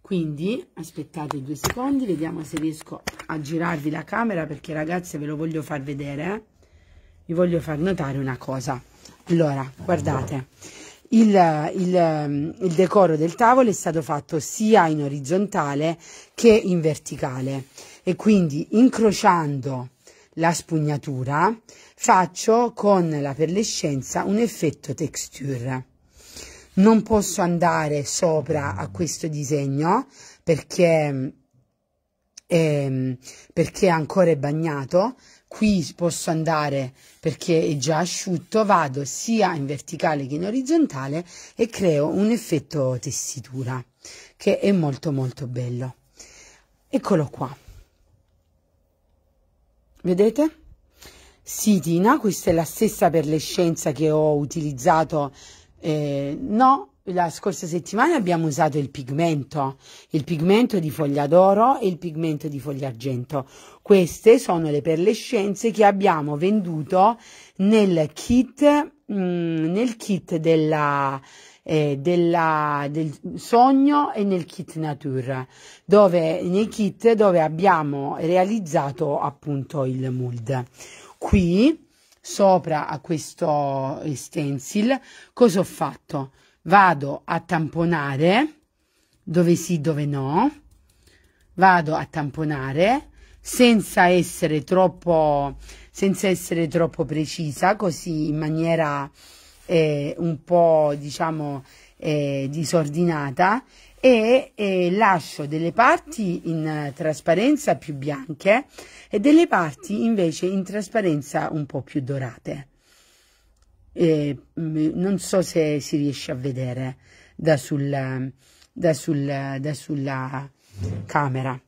quindi aspettate due secondi vediamo se riesco a girarvi la camera perché ragazze ve lo voglio far vedere eh. vi voglio far notare una cosa allora guardate il, il, il decoro del tavolo è stato fatto sia in orizzontale che in verticale e quindi incrociando la spugnatura faccio con la perlescenza un effetto texture non posso andare sopra a questo disegno perché, ehm, perché ancora è bagnato qui posso andare perché è già asciutto, vado sia in verticale che in orizzontale e creo un effetto tessitura che è molto molto bello. Eccolo qua. Vedete? Sitina, questa è la stessa perlescenza che ho utilizzato, eh, no, la scorsa settimana abbiamo usato il pigmento, il pigmento di foglia d'oro e il pigmento di foglia argento. Queste sono le perlescenze che abbiamo venduto nel kit, mh, mm, nel kit della, eh, della, del sogno e nel kit nature, dove, nei kit dove abbiamo realizzato appunto il mood. Qui sopra a questo stencil cosa ho fatto? vado a tamponare dove sì, dove no, vado a tamponare senza essere troppo, senza essere troppo precisa, così in maniera eh, un po' diciamo eh, disordinata e eh, lascio delle parti in trasparenza più bianche e delle parti invece in trasparenza un po' più dorate eh, non so se si riesce a vedere da, sul, da, sul, da sulla camera.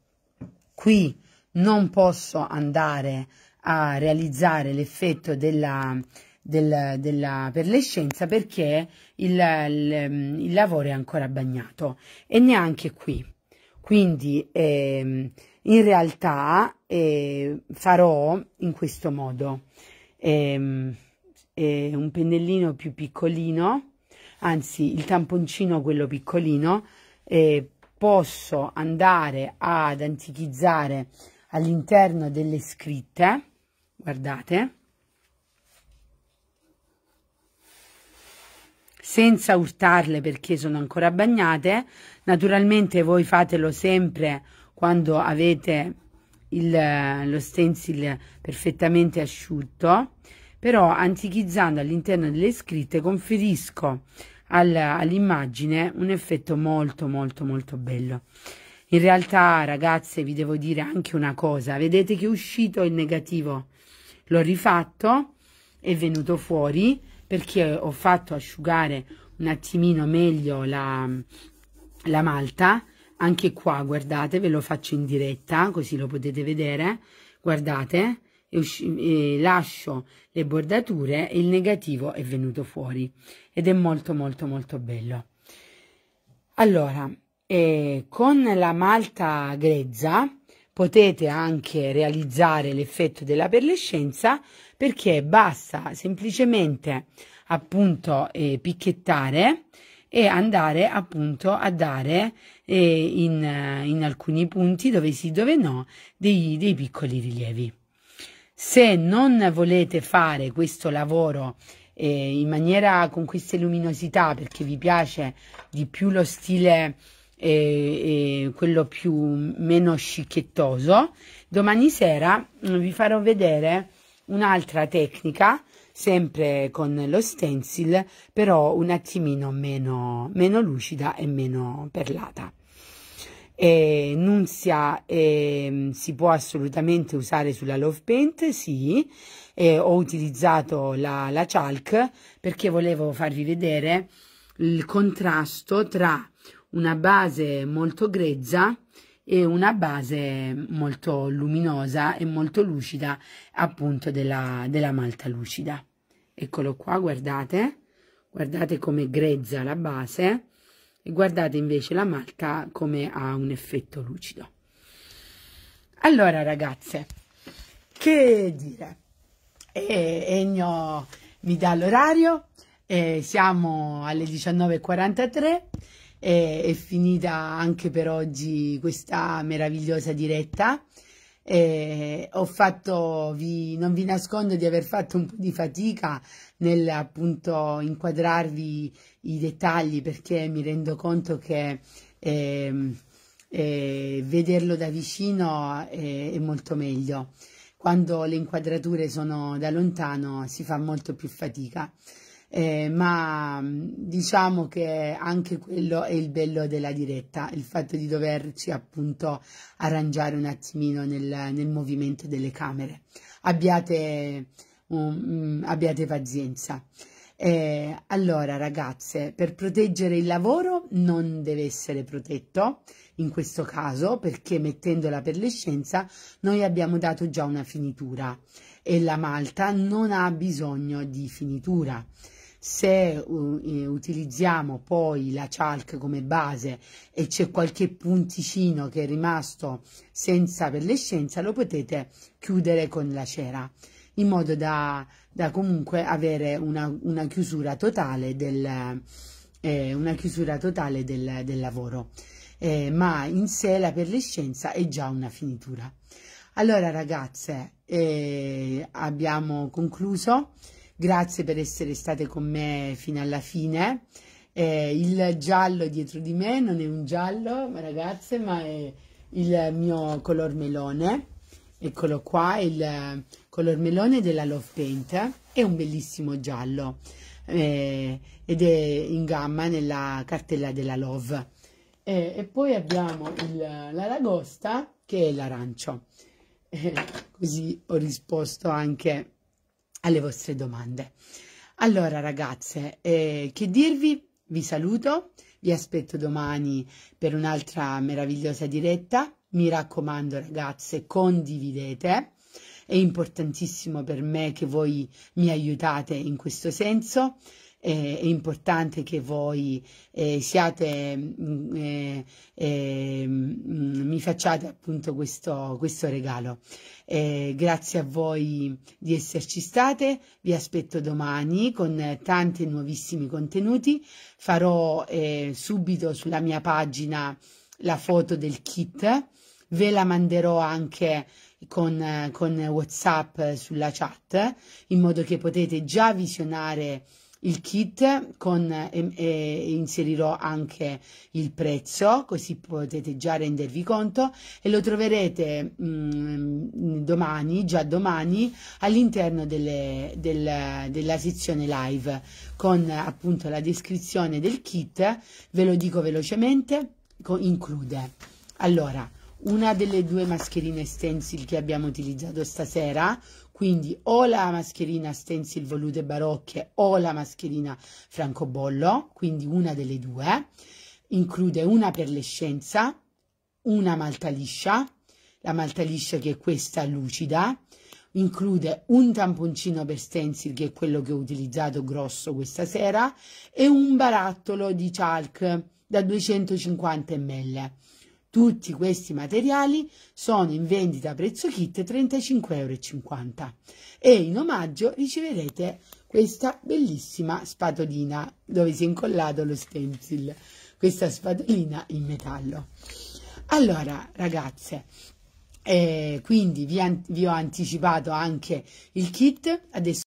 Qui non posso andare a realizzare l'effetto della, della, della perlescenza perché il, il, mm, il, lavoro è ancora bagnato e neanche qui. Quindi eh, in realtà eh, farò in questo modo. Eh, eh, un pennellino più piccolino, anzi il tamponcino quello piccolino, eh, posso andare ad antichizzare all'interno delle scritte, guardate, senza urtarle perché sono ancora bagnate. Naturalmente voi fatelo sempre quando avete il, lo stencil perfettamente asciutto però antichizzando all'interno delle scritte conferisco all'immagine un effetto molto molto molto bello. In realtà ragazze vi devo dire anche una cosa, vedete che è uscito il negativo, l'ho rifatto, è venuto fuori perché ho fatto asciugare un attimino meglio la, la malta, anche qua guardate ve lo faccio in diretta così lo potete vedere, guardate e, e lascio le bordature, il negativo è venuto fuori ed è molto molto molto bello. Allora, eh, con la malta grezza potete anche realizzare l'effetto della perlescenza perché basta semplicemente appunto eh, picchettare e andare appunto a dare eh, in, in, alcuni punti dove sì dove no dei, dei piccoli rilievi. Se non volete fare questo lavoro eh, in maniera con queste luminosità perché vi piace di più lo stile eh, eh, quello più meno scicchettoso, domani sera mm, vi farò vedere un'altra tecnica sempre con lo stencil però un attimino meno, meno lucida e meno perlata eh, Nunzia eh, si può assolutamente usare sulla Love Paint, sì, eh, ho utilizzato la, la Chalk perché volevo farvi vedere il contrasto tra una base molto grezza e una base molto luminosa e molto lucida appunto della, della malta lucida. Eccolo qua, guardate, guardate come grezza la base e guardate invece la malta come ha un effetto lucido allora ragazze che dire e, Ennio mi dà l'orario siamo alle 19.43 è finita anche per oggi questa meravigliosa diretta eh, ho fatto, vi, non vi nascondo di aver fatto un po' di fatica nel appunto inquadrarvi i dettagli perché mi rendo conto che eh, eh, vederlo da vicino è, è molto meglio. Quando le inquadrature sono da lontano si fa molto più fatica eh, ma mm, diciamo che anche quello è il bello della diretta, il fatto di doverci appunto arrangiare un attimino nel, nel movimento delle camere. Abbiate, um, abbiate pazienza. Eh, allora ragazze, per proteggere il lavoro non deve essere protetto in questo caso perché mettendola per l'escenza noi abbiamo dato già una finitura e la malta non ha bisogno di finitura. Se uh, eh, utilizziamo poi la chalk come base e c'è qualche punticino che è rimasto senza perlescenza, lo potete chiudere con la cera in modo da, da comunque avere una, una, chiusura totale del, eh, una chiusura totale del, del lavoro. Eh, ma in sé la perlescenza è già una finitura. Allora ragazze, eh, abbiamo concluso. Grazie per essere state con me fino alla fine. Eh, il giallo dietro di me non è un giallo, ragazze, ma è il mio color melone. Eccolo qua, il color melone della Love Paint. È un bellissimo giallo eh, ed è in gamma nella cartella della Love. Eh, e poi abbiamo l'aragosta che è l'arancio. Eh, così ho risposto anche alle vostre domande. Allora ragazze, eh, che dirvi? Vi saluto, vi aspetto domani per un'altra meravigliosa diretta. Mi raccomando ragazze, condividete, è importantissimo per me che voi mi aiutate in questo senso eh, è importante che voi eh, siate, mm, eh, ehm, mm, mi facciate appunto questo, questo regalo. Eh, grazie a voi di esserci state, vi aspetto domani con tanti nuovissimi contenuti, farò eh, subito sulla mia pagina la foto del kit, ve la manderò anche con, con WhatsApp sulla chat in modo che potete già visionare il kit con, e, e inserirò anche il prezzo così potete già rendervi conto e lo troverete mh, mm, domani, già domani all'interno delle, del, della sezione live con appunto la descrizione del kit, ve lo dico velocemente, include allora una delle due mascherine stencil che abbiamo utilizzato stasera quindi o la mascherina stencil volute barocche o la mascherina francobollo, quindi una delle due. Include una perlescenza, una malta liscia, la malta liscia che è questa lucida, include un tamponcino per stencil che è quello che ho utilizzato grosso questa sera e un barattolo di chalk da 250 ml. Tutti questi materiali sono in vendita a prezzo kit 35,50 euro e in omaggio riceverete questa bellissima spatolina dove si è incollato lo stencil, questa spatolina in metallo. Allora ragazze, eh, quindi vi, vi ho anticipato anche il kit, adesso